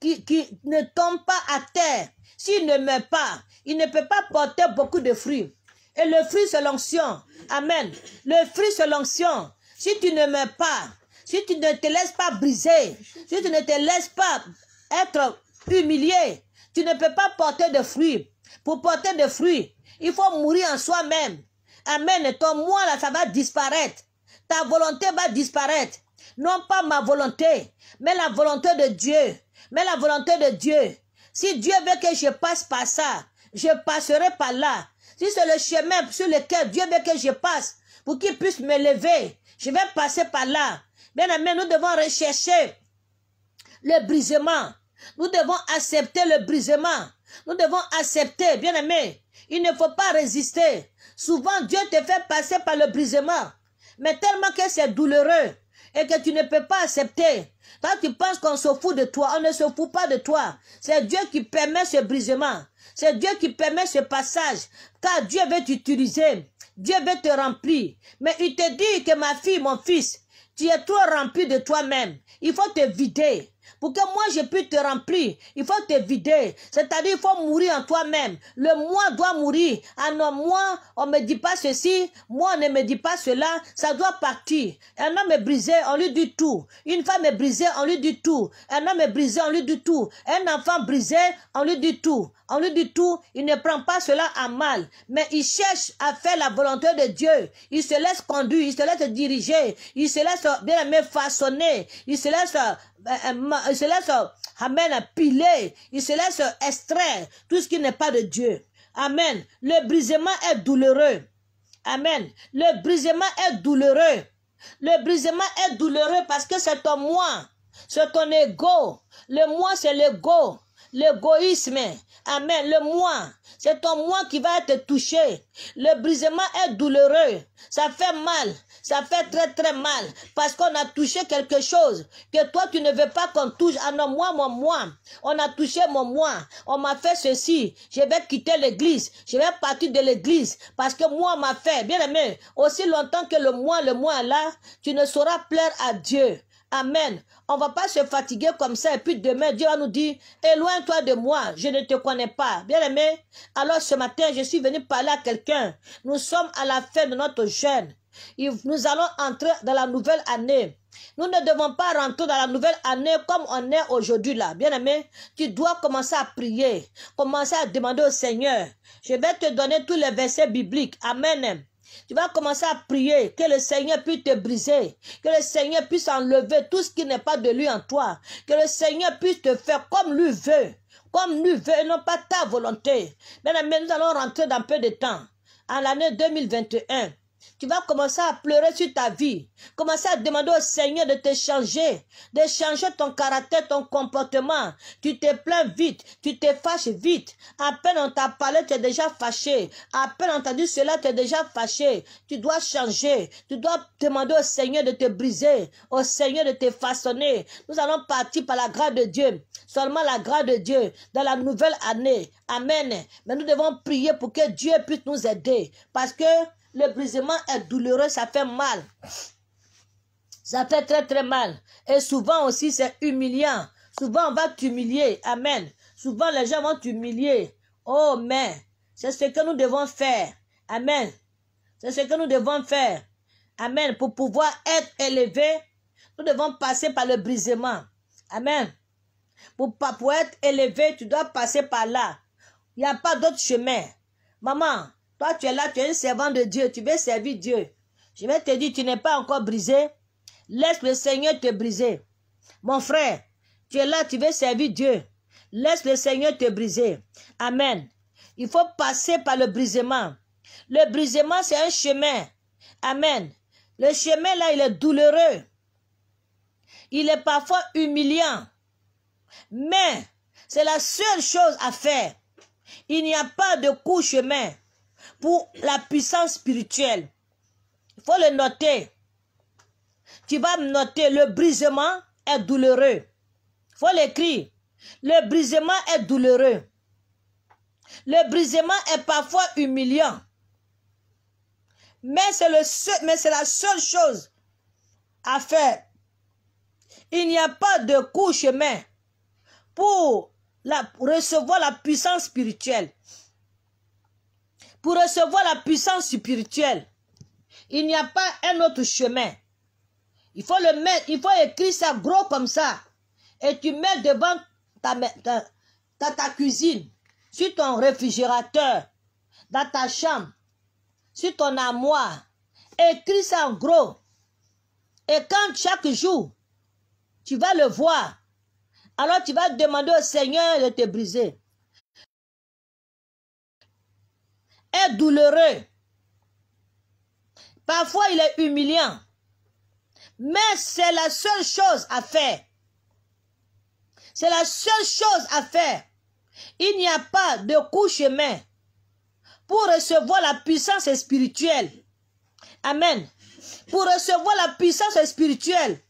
B: qui, qui ne tombe pas à terre, s'il ne meurt pas, il ne peut pas porter beaucoup de fruits. Et le fruit, c'est l'onction. Amen. Le fruit, c'est l'onction. Si tu ne meurs pas, si tu ne te laisses pas briser, si tu ne te laisses pas être humilié, tu ne peux pas porter de fruits. Pour porter de fruits, il faut mourir en soi-même. Amen. Ton moi, là, ça va disparaître. Ta volonté va disparaître. Non pas ma volonté, mais la volonté de Dieu. Mais la volonté de Dieu. Si Dieu veut que je passe par ça, je passerai par là. Si c'est le chemin sur lequel Dieu veut que je passe, pour qu'il puisse me lever, je vais passer par là. Bien-aimés, nous devons rechercher le brisement. Nous devons accepter le brisement. Nous devons accepter, bien-aimés. Il ne faut pas résister. Souvent, Dieu te fait passer par le brisement. Mais tellement que c'est douloureux et que tu ne peux pas accepter. Quand tu penses qu'on se fout de toi, on ne se fout pas de toi. C'est Dieu qui permet ce brisement. C'est Dieu qui permet ce passage. Car Dieu veut t'utiliser. Dieu veut te remplir. Mais il te dit que ma fille, mon fils, tu es trop rempli de toi-même. Il faut te vider. Pour que moi je puisse te remplir, il faut te vider. C'est-à-dire, il faut mourir en toi-même. Le moi doit mourir. Ah non, moi, on ne me dit pas ceci, moi, on ne me dit pas cela. Ça doit partir. Un homme est brisé, on lui dit tout. Une femme est brisée, on lui dit tout. Un homme est brisé, on lui dit tout. Un enfant brisé, on lui dit tout. On lui dit tout. Il ne prend pas cela à mal. Mais il cherche à faire la volonté de Dieu. Il se laisse conduire, il se laisse diriger, il se laisse bien aimé façonner, il se laisse euh, euh, il se laisse, euh, amen, piler, il se laisse extraire tout ce qui n'est pas de Dieu. Amen. Le brisement est douloureux. Amen. Le brisement est douloureux. Le brisement est douloureux parce que c'est ton moi, c'est ton ego. Le moi, c'est l'ego l'égoïsme, amen, le moi, c'est ton moi qui va être touché. Le brisement est douloureux, ça fait mal, ça fait très très mal parce qu'on a touché quelque chose que toi tu ne veux pas qu'on touche. Ah non, moi, mon moi, on a touché mon moi, on m'a fait ceci, je vais quitter l'église, je vais partir de l'église parce que moi m'a fait. Bien aimé, aussi longtemps que le moi, le moi là, tu ne sauras plaire à Dieu. Amen. On ne va pas se fatiguer comme ça et puis demain, Dieu va nous dire, éloigne-toi de moi, je ne te connais pas. Bien-aimé, alors ce matin, je suis venu parler à quelqu'un. Nous sommes à la fin de notre jeûne. Nous allons entrer dans la nouvelle année. Nous ne devons pas rentrer dans la nouvelle année comme on est aujourd'hui là. Bien-aimé, tu dois commencer à prier, commencer à demander au Seigneur. Je vais te donner tous les versets bibliques. Amen. Tu vas commencer à prier que le Seigneur puisse te briser, que le Seigneur puisse enlever tout ce qui n'est pas de lui en toi, que le Seigneur puisse te faire comme lui veut, comme lui veut, non pas ta volonté. Mais nous allons rentrer dans peu de temps, En l'année 2021. Tu vas commencer à pleurer sur ta vie. Commencer à demander au Seigneur de te changer, de changer ton caractère, ton comportement. Tu te plains vite, tu te fâches vite. À peine on t'a parlé, tu es déjà fâché. À peine on t'a dit cela, tu es déjà fâché. Tu dois changer. Tu dois demander au Seigneur de te briser, au Seigneur de te façonner. Nous allons partir par la grâce de Dieu, seulement la grâce de Dieu, dans la nouvelle année. Amen. Mais nous devons prier pour que Dieu puisse nous aider. Parce que le brisement est douloureux, ça fait mal. Ça fait très très mal. Et souvent aussi, c'est humiliant. Souvent, on va t'humilier. Amen. Souvent, les gens vont t'humilier. Oh, mais c'est ce que nous devons faire. Amen. C'est ce que nous devons faire. Amen. Pour pouvoir être élevé, nous devons passer par le brisement. Amen. Pour, pour être élevé, tu dois passer par là. Il n'y a pas d'autre chemin. Maman, toi, tu es là, tu es un servant de Dieu, tu veux servir Dieu. Je vais te dire, tu n'es pas encore brisé. Laisse le Seigneur te briser. Mon frère, tu es là, tu veux servir Dieu. Laisse le Seigneur te briser. Amen. Il faut passer par le brisement. Le brisement, c'est un chemin. Amen. Le chemin, là, il est douloureux. Il est parfois humiliant. Mais c'est la seule chose à faire. Il n'y a pas de court chemin pour la puissance spirituelle. Il faut le noter. Tu vas noter, le brisement est douloureux. Il faut l'écrire. Le brisement est douloureux. Le brisement est parfois humiliant. Mais c'est la seule chose à faire. Il n'y a pas de court chemin pour la, recevoir la puissance spirituelle. Pour recevoir la puissance spirituelle, il n'y a pas un autre chemin. Il faut le mettre, il faut écrire ça gros comme ça. Et tu mets devant ta, ta, ta, ta cuisine, sur ton réfrigérateur, dans ta chambre, sur ton armoire. Écris ça en gros. Et quand chaque jour, tu vas le voir, alors tu vas demander au Seigneur de te briser. est douloureux. Parfois, il est humiliant. Mais c'est la seule chose à faire. C'est la seule chose à faire. Il n'y a pas de coup chemin pour recevoir la puissance spirituelle. Amen. Pour recevoir la puissance spirituelle,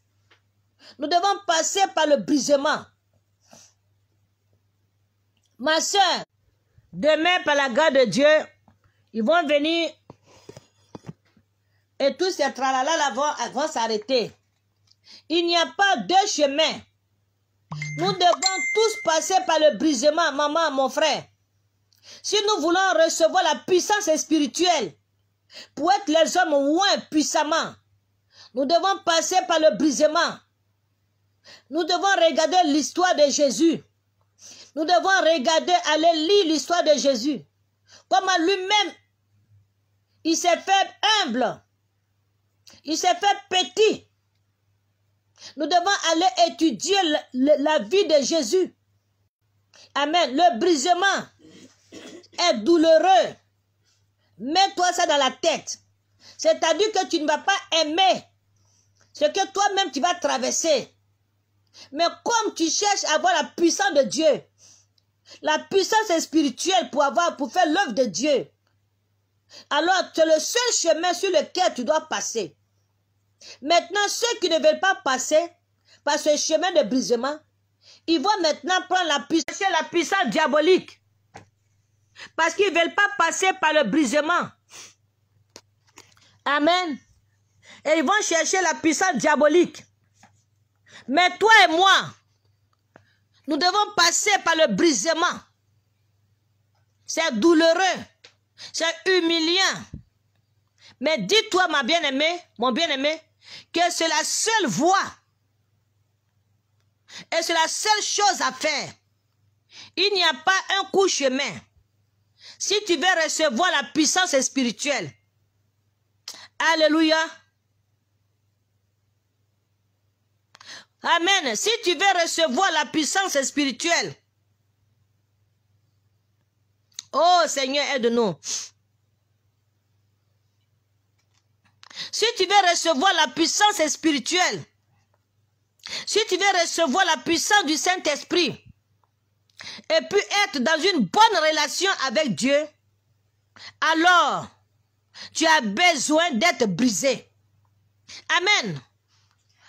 B: nous devons passer par le brisement. Ma soeur, demain, par la grâce de Dieu, ils vont venir et tous ces tralala là vont, s'arrêter. Il n'y a pas deux chemins. Nous devons tous passer par le brisement, maman, mon frère. Si nous voulons recevoir la puissance spirituelle pour être les hommes moins puissamment, nous devons passer par le brisement. Nous devons regarder l'histoire de Jésus. Nous devons regarder, aller lire l'histoire de Jésus. Comment lui-même, il s'est fait humble. Il s'est fait petit. Nous devons aller étudier la, vie de Jésus. Amen. Le brisement est douloureux. Mets-toi ça dans la tête. C'est-à-dire que tu ne vas pas aimer ce que toi-même tu vas traverser. Mais comme tu cherches à avoir la puissance de Dieu, la puissance spirituelle pour avoir, pour faire l'œuvre de Dieu. Alors, c'est le seul chemin sur lequel tu dois passer. Maintenant, ceux qui ne veulent pas passer par ce chemin de brisement, ils vont maintenant prendre la puissance, la puissance diabolique. Parce qu'ils ne veulent pas passer par le brisement. Amen. Et ils vont chercher la puissance diabolique. Mais toi et moi, nous devons passer par le brisement. C'est douloureux. C'est humiliant. Mais dis-toi, ma bien-aimée, mon bien-aimé, que c'est la seule voie. Et c'est la seule chose à faire. Il n'y a pas un coup chemin. Si tu veux recevoir la puissance spirituelle. Alléluia. Amen. Si tu veux recevoir la puissance spirituelle, oh Seigneur, aide-nous. Si tu veux recevoir la puissance spirituelle, si tu veux recevoir la puissance du Saint-Esprit et puis être dans une bonne relation avec Dieu, alors tu as besoin d'être brisé. Amen.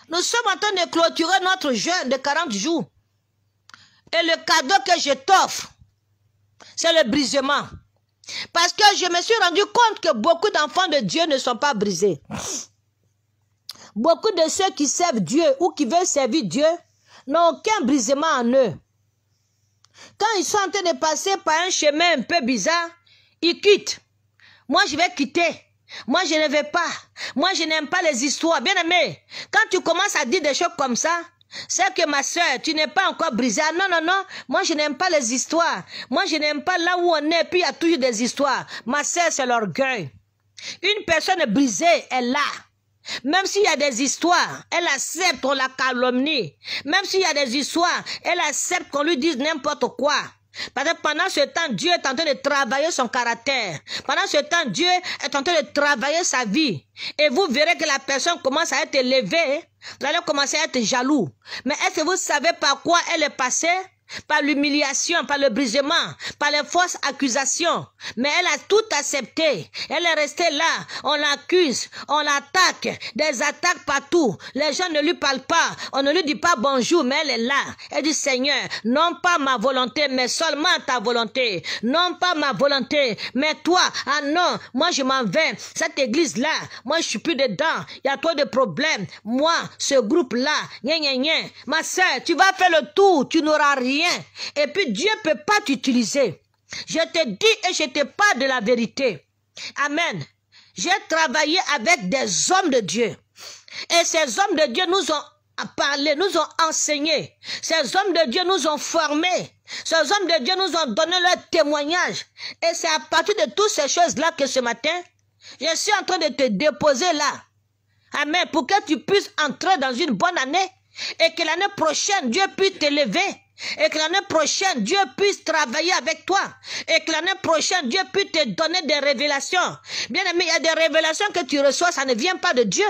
B: Nous sommes en train de clôturer notre jeûne de 40 jours. Et le cadeau que je t'offre, c'est le brisement. Parce que je me suis rendu compte que beaucoup d'enfants de Dieu ne sont pas brisés. Beaucoup de ceux qui servent Dieu ou qui veulent servir Dieu n'ont aucun brisement en eux. Quand ils sont en train de passer par un chemin un peu bizarre, ils quittent. Moi, je vais quitter. Moi, je ne vais pas. Moi, je n'aime pas les histoires. Bien aimé, quand tu commences à dire des choses comme ça, c'est que ma soeur, tu n'es pas encore brisée. Ah, non, non, non. Moi, je n'aime pas les histoires. Moi, je n'aime pas là où on est, puis il y a toujours des histoires. Ma soeur, c'est l'orgueil. Une personne brisée est là. Même s'il y a des histoires, elle accepte la calomnie. Même s'il y a des histoires, elle accepte qu'on lui dise n'importe quoi. Parce que pendant ce temps, Dieu est en train de travailler son caractère. Pendant ce temps, Dieu est en train de travailler sa vie. Et vous verrez que la personne commence à être élevée. Vous allez commencer à être jaloux. Mais est-ce que vous savez par quoi elle est passée? par l'humiliation, par le brisement, par les fausses accusations. Mais elle a tout accepté. Elle est restée là. On l'accuse, on l'attaque, des attaques partout. Les gens ne lui parlent pas, on ne lui dit pas bonjour, mais elle est là. Elle dit Seigneur, non pas ma volonté, mais seulement ta volonté. Non pas ma volonté, mais toi. Ah non, moi je m'en vais. Cette église-là, moi je suis plus dedans. Il y a toi de problèmes. Moi, ce groupe-là, gna, gna, Ma soeur, tu vas faire le tour, tu n'auras rien et puis Dieu ne peut pas t'utiliser. Je te dis et je te parle de la vérité. Amen. J'ai travaillé avec des hommes de Dieu. Et ces hommes de Dieu nous ont parlé, nous ont enseigné. Ces hommes de Dieu nous ont formés. Ces hommes de Dieu nous ont donné leur témoignage. Et c'est à partir de toutes ces choses-là que ce matin, je suis en train de te déposer là. Amen. Pour que tu puisses entrer dans une bonne année et que l'année prochaine, Dieu puisse te lever. Et que l'année prochaine, Dieu puisse travailler avec toi. Et que l'année prochaine, Dieu puisse te donner des révélations. Bien aimé, il y a des révélations que tu reçois, ça ne vient pas de Dieu.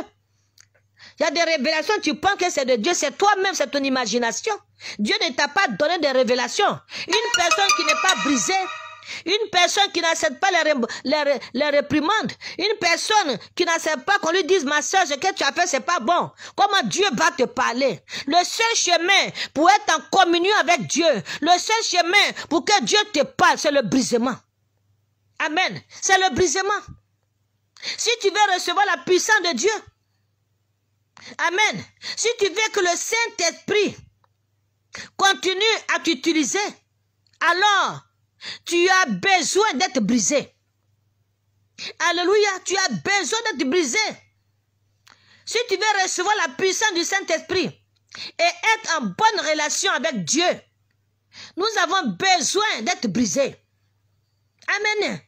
B: Il y a des révélations, tu penses que c'est de Dieu, c'est toi-même, c'est ton imagination. Dieu ne t'a pas donné des révélations. Une personne qui n'est pas brisée, une personne qui n'accepte pas les, les, réprimandes. Une personne qui n'accepte pas qu'on lui dise, ma soeur, ce que tu as fait, c'est pas bon. Comment Dieu va te parler? Le seul chemin pour être en communion avec Dieu, le seul chemin pour que Dieu te parle, c'est le brisement. Amen. C'est le brisement. Si tu veux recevoir la puissance de Dieu, Amen. Si tu veux que le Saint-Esprit continue à t'utiliser, alors tu as besoin d'être brisé. Alléluia, tu as besoin d'être brisé. Si tu veux recevoir la puissance du Saint-Esprit et être en bonne relation avec Dieu, nous avons besoin d'être brisés. Amen.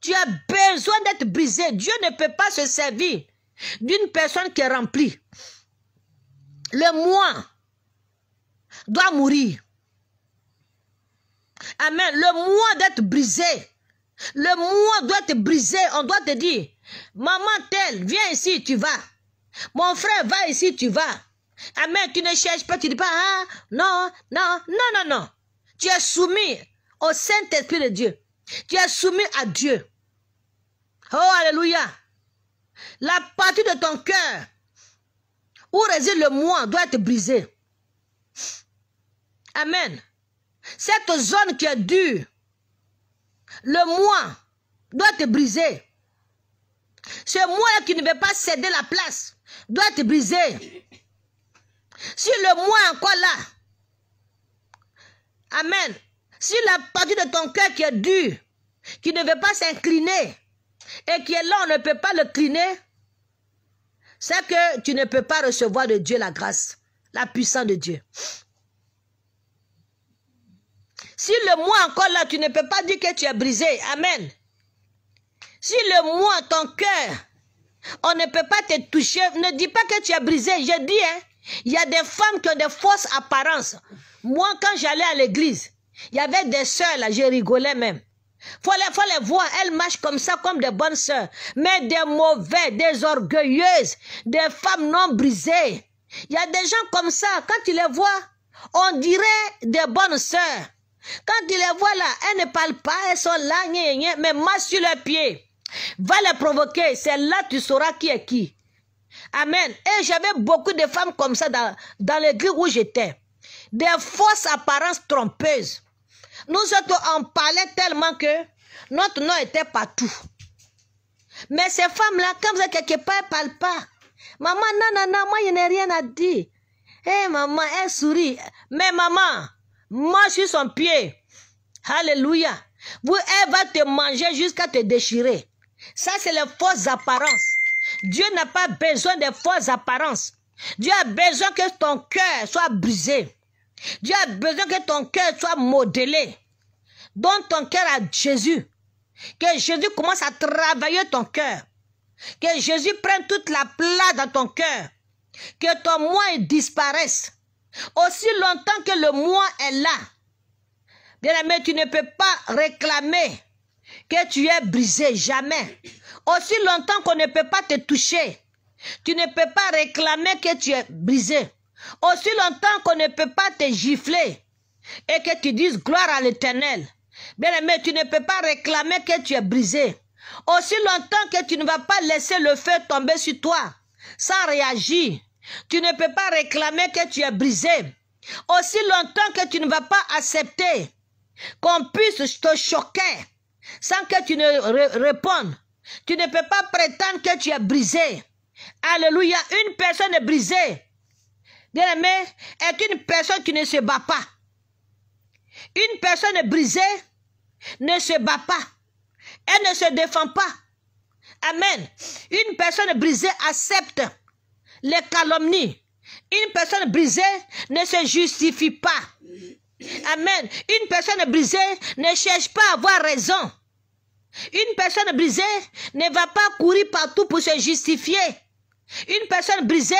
B: Tu as besoin d'être brisé. Dieu ne peut pas se servir d'une personne qui est remplie. Le moi doit mourir. Amen. Le moi doit être brisé. Le moi doit être brisé. On doit te dire, maman telle, viens ici, tu vas. Mon frère, va ici, tu vas. Amen. Tu ne cherches pas, tu dis pas, ah, non, non, non, non, non. Tu es soumis au Saint-Esprit de Dieu. Tu es soumis à Dieu. Oh, alléluia. La partie de ton cœur où réside le moi doit être brisée. Amen. Cette zone qui est dure, le moi doit te briser. Ce moi qui ne veut pas céder la place doit te briser. Si le moi est encore là, Amen. Si la partie de ton cœur qui est dure, qui ne veut pas s'incliner, et qui est là, on ne peut pas le cliner, c'est que tu ne peux pas recevoir de Dieu la grâce, la puissance de Dieu. Si le moi encore là, tu ne peux pas dire que tu es brisé. Amen. Si le moi, ton cœur, on ne peut pas te toucher, ne dis pas que tu es brisé. Je dis, hein, il y a des femmes qui ont des fausses apparences. Moi, quand j'allais à l'église, il y avait des sœurs là, je rigolais même. Faut les, faut les voir, elles marchent comme ça, comme des bonnes sœurs. Mais des mauvaises, des orgueilleuses, des femmes non brisées. Il y a des gens comme ça, quand tu les vois, on dirait des bonnes sœurs. Quand tu les vois là, elles ne parlent pas, elles sont là, mais masse sur les pieds. Va les provoquer, c'est là tu sauras qui est qui. Amen. Et j'avais beaucoup de femmes comme ça dans, dans l'église où j'étais. Des fausses apparences trompeuses. Nous autres, en parlait tellement que notre nom était partout. Mais ces femmes-là, quand vous êtes quelque part, elles ne parlent pas. Maman, non, non, non, moi, je n'ai rien à dire. Hé, eh, maman, elle sourit. Mais maman, Mange sur son pied. Alléluia. Vous, elle va te manger jusqu'à te déchirer. Ça, c'est les fausses apparences. Dieu n'a pas besoin des fausses apparences. Dieu a besoin que ton cœur soit brisé. Dieu a besoin que ton cœur soit modélé. Donne ton cœur à Jésus. Que Jésus commence à travailler ton cœur. Que Jésus prenne toute la place dans ton cœur. Que ton moi disparaisse. Aussi longtemps que le moi est là, bien-aimé, tu ne peux pas réclamer que tu es brisé, jamais. Aussi longtemps qu'on ne peut pas te toucher, tu ne peux pas réclamer que tu es brisé. Aussi longtemps qu'on ne peut pas te gifler et que tu dises gloire à l'éternel. Bien-aimé, tu ne peux pas réclamer que tu es brisé. Aussi longtemps que tu ne vas pas laisser le feu tomber sur toi sans réagir, tu ne peux pas réclamer que tu es brisé. Aussi longtemps que tu ne vas pas accepter qu'on puisse te choquer sans que tu ne répondes. Tu ne peux pas prétendre que tu es brisé. Alléluia, une personne brisée. Bien-aimé, est une personne qui ne se bat pas. Une personne brisée ne se bat pas. Elle ne se défend pas. Amen. Une personne brisée accepte les calomnies. Une personne brisée ne se justifie pas. Amen. Une personne brisée ne cherche pas à avoir raison. Une personne brisée ne va pas courir partout pour se justifier. Une personne brisée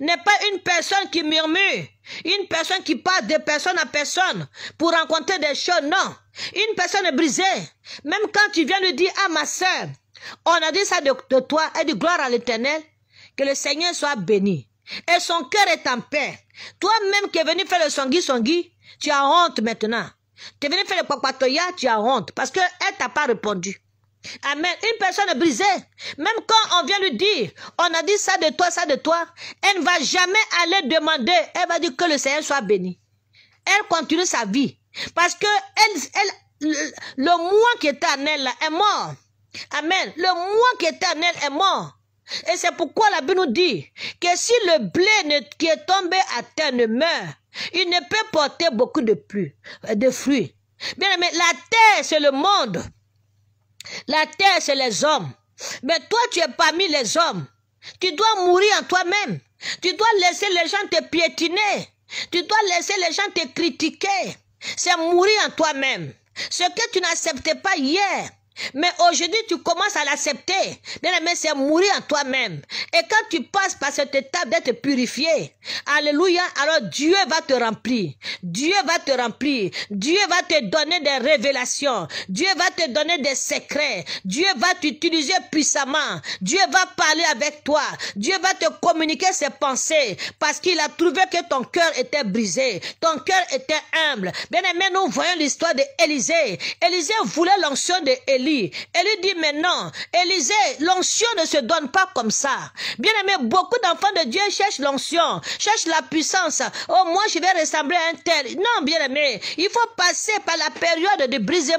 B: n'est pas une personne qui murmure, une personne qui parle de personne à personne pour rencontrer des choses, non. Une personne brisée, même quand tu viens lui dire à ah, ma soeur, on a dit ça de, toi, et de gloire à l'éternel, que le Seigneur soit béni. Et son cœur est en paix. Toi-même qui es venu faire le songui songi, tu as honte maintenant. Tu es venu faire le papatoya, tu as honte. Parce qu'elle t'a pas répondu. Amen. Une personne brisée, même quand on vient lui dire, on a dit ça de toi, ça de toi, elle ne va jamais aller demander. Elle va dire que le Seigneur soit béni. Elle continue sa vie. Parce que elle, le, moi qui était en elle est mort. Amen. Le moi qui était en elle est mort. Et c'est pourquoi la Bible nous dit que si le blé qui est tombé à terre ne meurt, il ne peut porter beaucoup de, euh, de fruits. Bien mais la terre, c'est le monde. La terre, c'est les hommes. Mais toi, tu es parmi les hommes. Tu dois mourir en toi-même. Tu dois laisser les gens te piétiner. Tu dois laisser les gens te critiquer. C'est mourir en toi-même. Ce que tu n'acceptais pas hier, mais aujourd'hui, tu commences à l'accepter. Bien-aimé, c'est mourir en toi-même. Et quand tu passes par cette étape d'être purifié, alléluia, alors Dieu va te remplir. Dieu va te remplir. Dieu va te donner des révélations. Dieu va te donner des secrets. Dieu va t'utiliser puissamment. Dieu va parler avec toi. Dieu va te communiquer ses pensées parce qu'il a trouvé que ton cœur était brisé. Ton cœur était humble. Bien-aimé, nous voyons l'histoire d'Élisée. Élisée. voulait l'ancien de elle lui dit non, Élisée, l'onction ne se donne pas comme ça. Bien aimé, beaucoup d'enfants de Dieu cherchent l'onction, cherchent la puissance. Oh, moi, je vais ressembler à un tel. Non, bien aimé, il faut passer par la période de brisement.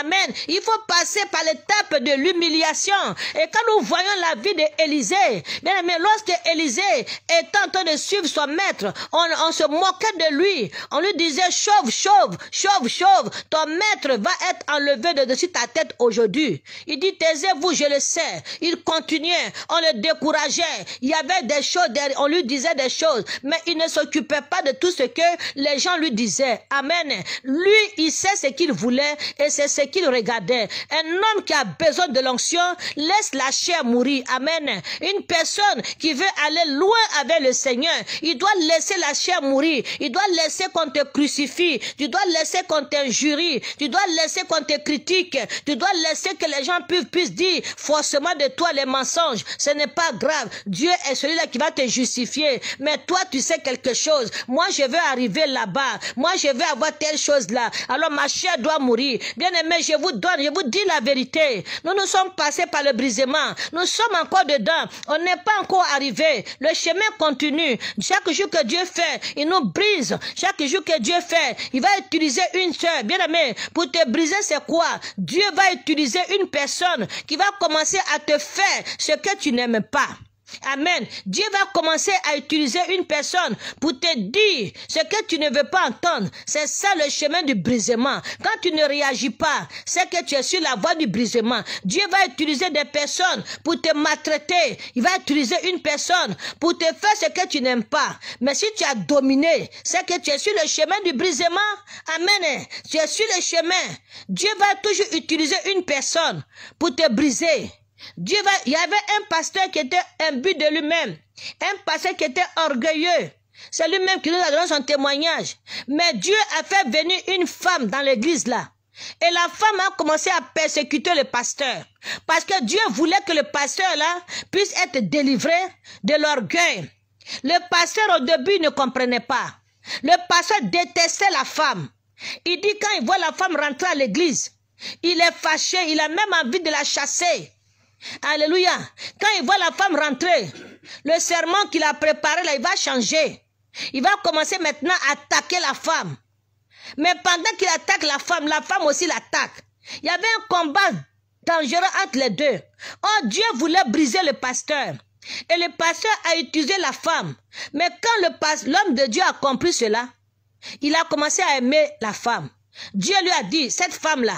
B: Amen. Il faut passer par l'étape de l'humiliation. Et quand nous voyons la vie d'Élisée, bien aimé, lorsque Élisée est en train de suivre son maître, on, on se moquait de lui. On lui disait, chauve, chauve, chauve, chauve, ton maître va être enlevé de dessus ta tête aujourd'hui. Il dit, taisez-vous, je le sais. Il continuait, on le décourageait. Il y avait des choses, on lui disait des choses, mais il ne s'occupait pas de tout ce que les gens lui disaient. Amen. Lui, il sait ce qu'il voulait et c'est ce qu'il regardait. Un homme qui a besoin de l'onction laisse la chair mourir. Amen. Une personne qui veut aller loin avec le Seigneur, il doit laisser la chair mourir. Il doit laisser qu'on te crucifie. Tu dois laisser qu'on t'injurie. Tu dois laisser qu'on te critique. Tu dois laisser que les gens puissent, puissent dire forcément de toi les mensonges. Ce n'est pas grave. Dieu est celui-là qui va te justifier. Mais toi, tu sais quelque chose. Moi, je veux arriver là-bas. Moi, je veux avoir telle chose là. Alors, ma chair doit mourir. Bien aimé, je vous donne, je vous dis la vérité. Nous nous sommes passés par le brisement. Nous sommes encore dedans. On n'est pas encore arrivé. Le chemin continue. Chaque jour que Dieu fait, il nous brise. Chaque jour que Dieu fait, il va utiliser une chair. Bien aimé, pour te briser, c'est quoi? Dieu va utiliser une personne qui va commencer à te faire ce que tu n'aimes pas. Amen. Dieu va commencer à utiliser une personne pour te dire ce que tu ne veux pas entendre. C'est ça le chemin du brisement. Quand tu ne réagis pas, c'est que tu es sur la voie du brisement. Dieu va utiliser des personnes pour te maltraiter. Il va utiliser une personne pour te faire ce que tu n'aimes pas. Mais si tu as dominé, c'est que tu es sur le chemin du brisement. Amen. Tu es sur le chemin. Dieu va toujours utiliser une personne pour te briser. Dieu il y avait un pasteur qui était imbu de lui-même, un pasteur qui était orgueilleux. C'est lui-même qui nous a donné son témoignage. Mais Dieu a fait venir une femme dans l'église là. Et la femme a commencé à persécuter le pasteur. Parce que Dieu voulait que le pasteur là puisse être délivré de l'orgueil. Le pasteur au début ne comprenait pas. Le pasteur détestait la femme. Il dit quand il voit la femme rentrer à l'église, il est fâché, il a même envie de la chasser. Alléluia. Quand il voit la femme rentrer, le serment qu'il a préparé là, il va changer. Il va commencer maintenant à attaquer la femme. Mais pendant qu'il attaque la femme, la femme aussi l'attaque. Il y avait un combat dangereux entre les deux. Oh, Dieu voulait briser le pasteur. Et le pasteur a utilisé la femme. Mais quand l'homme de Dieu a compris cela, il a commencé à aimer la femme. Dieu lui a dit, cette femme-là,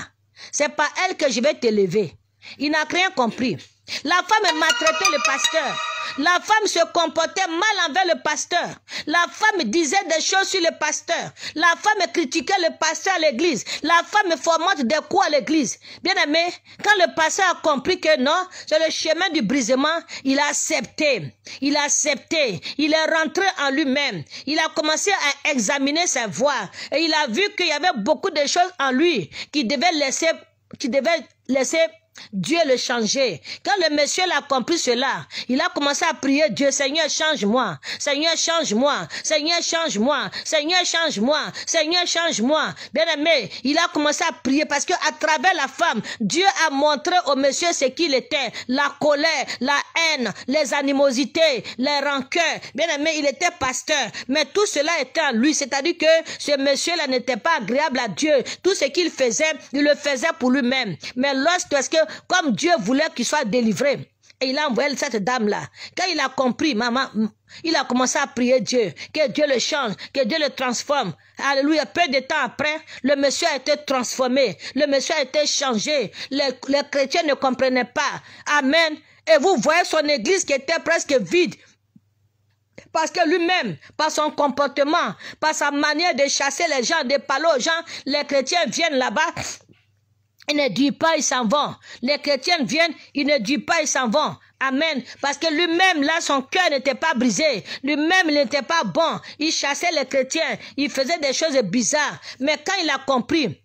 B: c'est pas elle que je vais t'élever. Il n'a rien compris. La femme maltraitait le pasteur. La femme se comportait mal envers le pasteur. La femme disait des choses sur le pasteur. La femme critiquait le pasteur à l'église. La femme formante des coups à l'église. Bien aimé, quand le pasteur a compris que non, c'est le chemin du brisement, il a accepté. Il a accepté. Il est rentré en lui-même. Il a commencé à examiner sa voix. Et il a vu qu'il y avait beaucoup de choses en lui qui devait laisser, qui devaient laisser Dieu le changeait. Quand le monsieur l'a compris cela, il a commencé à prier Dieu, Seigneur, change-moi. Seigneur, change-moi. Seigneur, change-moi. Seigneur, change-moi. Seigneur, change-moi. Bien aimé, il a commencé à prier parce que à travers la femme, Dieu a montré au monsieur ce qu'il était. La colère, la haine, les animosités, les rancœurs. Bien aimé, il était pasteur. Mais tout cela était en lui. C'est-à-dire que ce monsieur-là n'était pas agréable à Dieu. Tout ce qu'il faisait, il le faisait pour lui-même. Mais lorsque, parce que comme Dieu voulait qu'il soit délivré. Et il a envoyé cette dame-là. Quand il a compris, maman, il a commencé à prier Dieu, que Dieu le change, que Dieu le transforme. Alléluia. Peu de temps après, le monsieur a été transformé. Le monsieur a été changé. Les, chrétiens ne comprenaient pas. Amen. Et vous voyez son église qui était presque vide. Parce que lui-même, par son comportement, par sa manière de chasser les gens, de parler aux gens, les chrétiens viennent là-bas il ne dit pas, il s'en va. Les chrétiens viennent, Il ne dit pas, il s'en va. Amen. Parce que lui-même, là, son cœur n'était pas brisé. Lui-même, il n'était pas bon. Il chassait les chrétiens. Il faisait des choses bizarres. Mais quand il a compris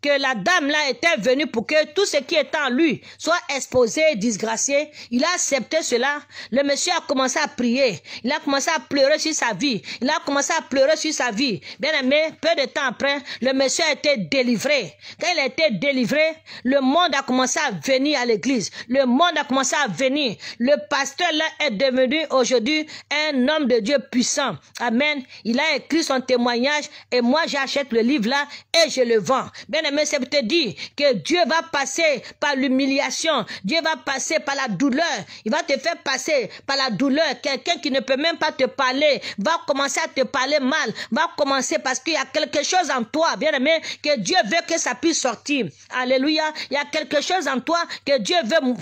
B: que la dame là était venue pour que tout ce qui est en lui soit exposé disgracié. Il a accepté cela. Le monsieur a commencé à prier. Il a commencé à pleurer sur sa vie. Il a commencé à pleurer sur sa vie. Bien aimé, peu de temps après, le monsieur a été délivré. Quand il a été délivré, le monde a commencé à venir à l'église. Le monde a commencé à venir. Le pasteur là est devenu aujourd'hui un homme de Dieu puissant. Amen. Il a écrit son témoignage et moi j'achète le livre là et je le vends. Bien aimé, mais c'est pour te dire que Dieu va passer par l'humiliation. Dieu va passer par la douleur. Il va te faire passer par la douleur. Quelqu'un qui ne peut même pas te parler va commencer à te parler mal, va commencer parce qu'il y a quelque chose en toi, bien-aimé, que Dieu veut que ça puisse sortir. Alléluia. Il y a quelque chose en toi que Dieu veut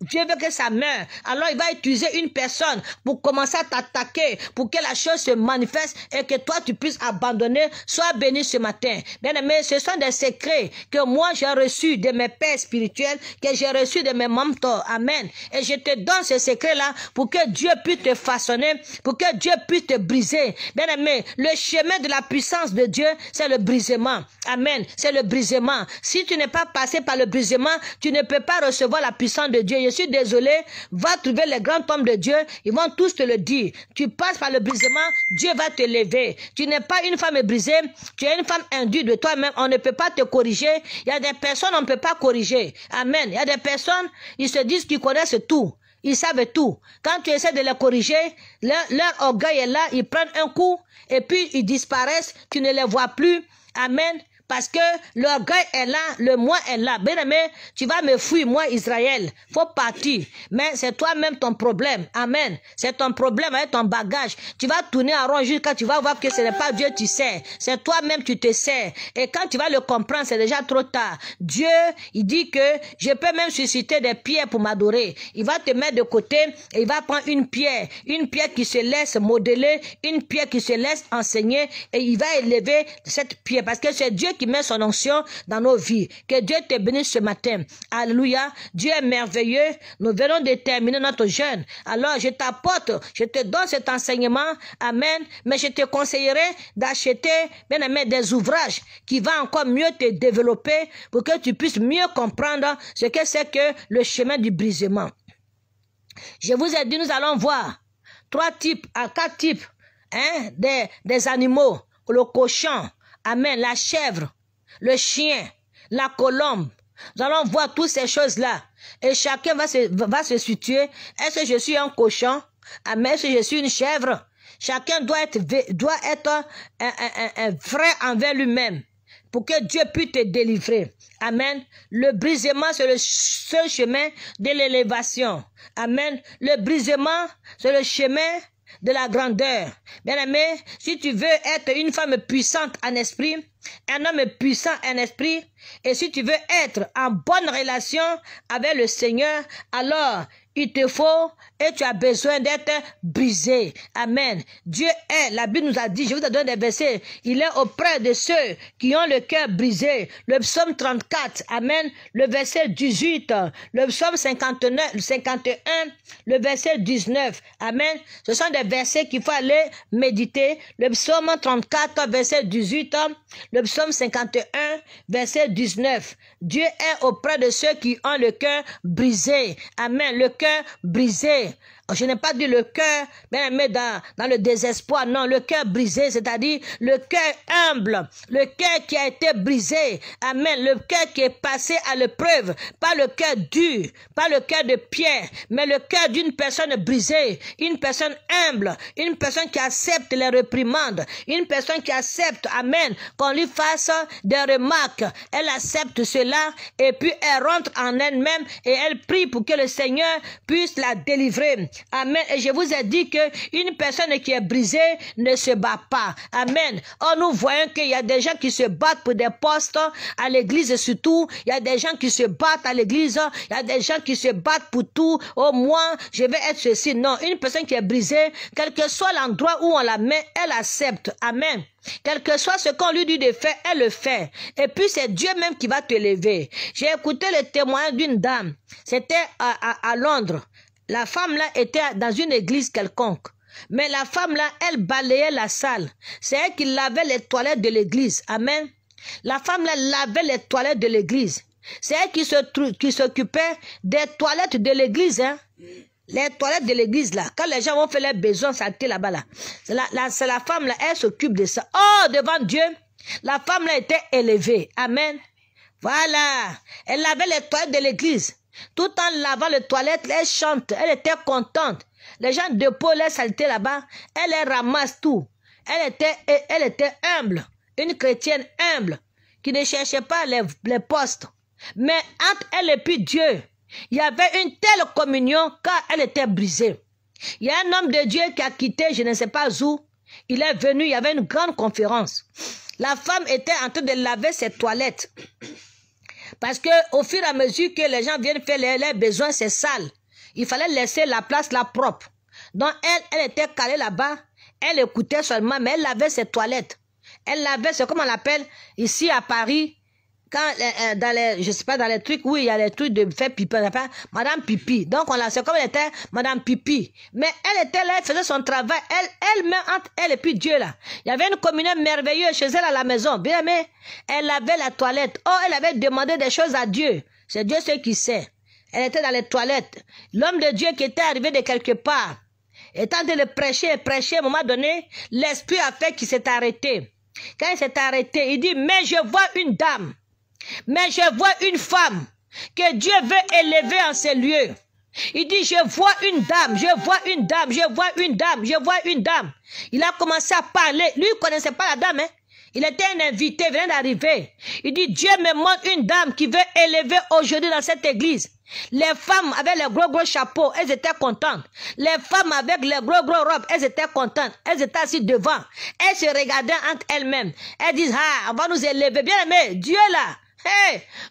B: Dieu veut que ça meure. Alors il va utiliser une personne pour commencer à t'attaquer, pour que la chose se manifeste et que toi tu puisses abandonner. Sois béni ce matin. Bien aimé, ce sont des secrets que moi j'ai reçus de mes pères spirituels, que j'ai reçus de mes mentors. Amen. Et je te donne ces secrets-là pour que Dieu puisse te façonner, pour que Dieu puisse te briser. Bien aimé, le chemin de la puissance de Dieu, c'est le brisement. Amen. C'est le brisement. Si tu n'es pas passé par le brisement, tu ne peux pas recevoir la puissance de Dieu je suis désolé, va trouver les grands hommes de Dieu, ils vont tous te le dire. Tu passes par le brisement, Dieu va te lever. Tu n'es pas une femme brisée, tu es une femme induite de toi-même, on ne peut pas te corriger. Il y a des personnes, on ne peut pas corriger. Amen. Il y a des personnes, ils se disent qu'ils connaissent tout. Ils savent tout. Quand tu essaies de les corriger, leur, leur orgueil est là, ils prennent un coup et puis ils disparaissent, tu ne les vois plus. Amen. Parce que l'orgueil est là, le moi est là. Bien-aimé, tu vas me fuir, moi Israël. Faut partir. Mais c'est toi-même ton problème. Amen. C'est ton problème avec ton bagage. Tu vas tourner en rond jusqu'à tu vas voir que ce n'est pas Dieu tu sais. C'est toi-même tu te sais. Et quand tu vas le comprendre, c'est déjà trop tard. Dieu, il dit que je peux même susciter des pierres pour m'adorer. Il va te mettre de côté et il va prendre une pierre. Une pierre qui se laisse modeler, une pierre qui se laisse enseigner et il va élever cette pierre parce que c'est Dieu qui met son onction dans nos vies. Que Dieu te bénisse ce matin. Alléluia. Dieu est merveilleux. Nous venons de terminer notre jeûne. Alors, je t'apporte, je te donne cet enseignement. Amen. Mais je te conseillerais d'acheter, bien aimé, des ouvrages qui vont encore mieux te développer pour que tu puisses mieux comprendre ce que c'est que le chemin du brisement. Je vous ai dit, nous allons voir trois types à quatre types hein, des, des animaux. Le cochon, Amen. La chèvre, le chien, la colombe. Nous allons voir toutes ces choses-là. Et chacun va se, va se situer. Est-ce que je suis un cochon? Amen. Est-ce que je suis une chèvre? Chacun doit être, doit être un, un, un, un vrai envers lui-même pour que Dieu puisse te délivrer. Amen. Le brisement, c'est le seul chemin de l'élévation. Amen. Le brisement, c'est le chemin de la grandeur. Bien-aimé, si tu veux être une femme puissante en esprit, un homme puissant en esprit, et si tu veux être en bonne relation avec le Seigneur, alors il te faut et tu as besoin d'être brisé. Amen. Dieu est, la Bible nous a dit, je vous ai donné des versets, il est auprès de ceux qui ont le cœur brisé. Le psaume 34, Amen, le verset 18, le psaume 59, 51, le verset 19, Amen. Ce sont des versets qu'il faut aller méditer. Le psaume 34, verset 18, le psaume 51, verset 19. Dieu est auprès de ceux qui ont le cœur brisé. Amen. Le cœur É brisé Je n'ai pas dit le cœur, mais, dans, dans, le désespoir. Non, le cœur brisé, c'est-à-dire le cœur humble, le cœur qui a été brisé. Amen. Le cœur qui est passé à l'épreuve. Pas le cœur dur, pas le cœur de pierre, mais le cœur d'une personne brisée, une personne humble, une personne qui accepte les réprimandes, une personne qui accepte, amen, qu'on lui fasse des remarques. Elle accepte cela et puis elle rentre en elle-même et elle prie pour que le Seigneur puisse la délivrer. Amen. Et je vous ai dit que une personne qui est brisée ne se bat pas. Amen. Or, nous voyons qu'il y a des gens qui se battent pour des postes à l'église surtout. Il y a des gens qui se battent à l'église. Il y a des gens qui se battent pour tout. Au oh, moins, je vais être ceci. Non, une personne qui est brisée, quel que soit l'endroit où on la met, elle accepte. Amen. Quel que soit ce qu'on lui dit de faire, elle le fait. Et puis c'est Dieu même qui va te lever. J'ai écouté le témoignage d'une dame. C'était à Londres. La femme là était dans une église quelconque. Mais la femme là, elle balayait la salle. C'est elle qui lavait les toilettes de l'église. Amen. La femme là lavait les toilettes de l'église. C'est elle qui se qui s'occupait des toilettes de l'église. Hein? Les toilettes de l'église là, quand les gens vont faire leurs besoins été là-bas là, c'est la, la, femme là, elle s'occupe de ça. Oh, devant Dieu, la femme là était élevée. Amen. Voilà, elle lavait les toilettes de l'église. Tout en lavant les toilettes, elle chante. Elle était contente. Les gens déposent les saletés là-bas. Elle les ramasse tout. Elle était, elle était humble. Une chrétienne humble qui ne cherchait pas les, postes. Mais entre elle et Dieu, il y avait une telle communion car elle était brisée. Il y a un homme de Dieu qui a quitté, je ne sais pas où. Il est venu, il y avait une grande conférence. La femme était en train de laver ses toilettes. Parce que au fur et à mesure que les gens viennent faire leurs, besoins, c'est sale. Il fallait laisser la place là propre. Donc elle, elle était calée là-bas. Elle écoutait seulement, mais elle avait ses toilettes. Elle lavait, ce comme on l'appelle ici à Paris, quand euh, euh, dans les je sais pas dans les trucs oui il y a les trucs de faire pipi madame pipi donc on l'a sait comme elle était madame pipi mais elle était là elle faisait son travail elle elle-même entre elle et puis Dieu là il y avait une communauté merveilleuse chez elle à la maison bien aimé elle avait la toilette oh elle avait demandé des choses à Dieu c'est Dieu ce qui sait elle était dans les toilettes l'homme de Dieu qui était arrivé de quelque part étant de le prêcher prêcher à un moment donné l'esprit a fait qu'il s'est arrêté quand il s'est arrêté il dit mais je vois une dame mais je vois une femme que Dieu veut élever en ce lieu Il dit, je vois une dame, je vois une dame, je vois une dame, je vois une dame. Il a commencé à parler. Lui, il connaissait pas la dame, hein. Il était un invité, venait d'arriver. Il dit, Dieu me montre une dame qui veut élever aujourd'hui dans cette église. Les femmes avec les gros gros chapeaux, elles étaient contentes. Les femmes avec les gros gros robes, elles étaient contentes. Elles étaient assises devant. Elles se regardaient entre elles-mêmes. Elles disaient ah, on va nous élever. Bien aimé, Dieu là,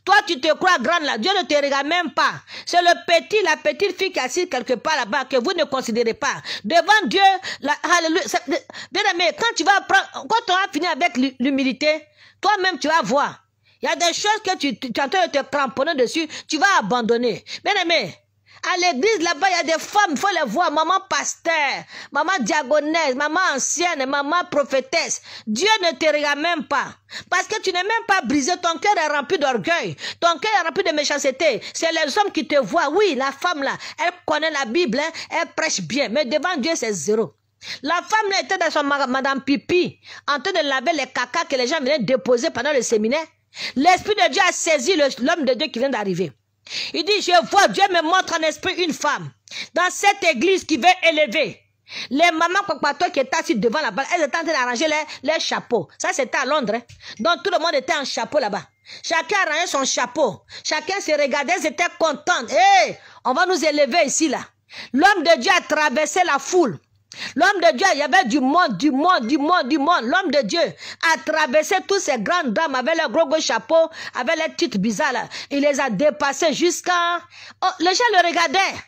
B: toi, tu te crois grande là. Dieu ne te regarde même pas. C'est le petit, la petite fille qui assise quelque part là-bas que vous ne considérez pas. Devant Dieu, la, hallelujah. Bien aimé, quand tu vas prendre, quand on va finir avec l'humilité, toi-même, tu vas voir. Il y a des choses que tu, tu, tu en train de te cramponner dessus, tu vas abandonner. Bien aimé, à l'église, là-bas, il y a des femmes, faut les voir. Maman pasteur, maman diagonaise, maman ancienne, maman prophétesse. Dieu ne te regarde même pas. Parce que tu n'es même pas brisé. Ton cœur est rempli d'orgueil. Ton cœur est rempli de méchanceté. C'est les hommes qui te voient. Oui, la femme, là, elle connaît la Bible, hein. elle prêche bien. Mais devant Dieu, c'est zéro. La femme là, était dans son madame pipi, en train de laver les cacas que les gens venaient déposer pendant le séminaire. L'Esprit de Dieu a saisi l'homme de Dieu qui vient d'arriver. Il dit, je vois, Dieu me montre en esprit une femme dans cette église qui veut élever. Les mamans toi qui étaient assises devant la balle, elles étaient en train d'arranger leurs chapeaux. Ça, c'était à Londres. Hein. Donc, tout le monde était en chapeau là-bas. Chacun arrangeait son chapeau. Chacun se regardait, ils étaient contents. on va nous élever ici, là. L'homme de Dieu a traversé la foule. L'homme de Dieu, il y avait du monde, du monde, du monde, du monde. L'homme de Dieu a traversé tous ces grandes dames avec leurs gros gros chapeaux, avec leurs titres bizarres. Il les a dépassés jusqu'à... Oh, les gens le regardaient.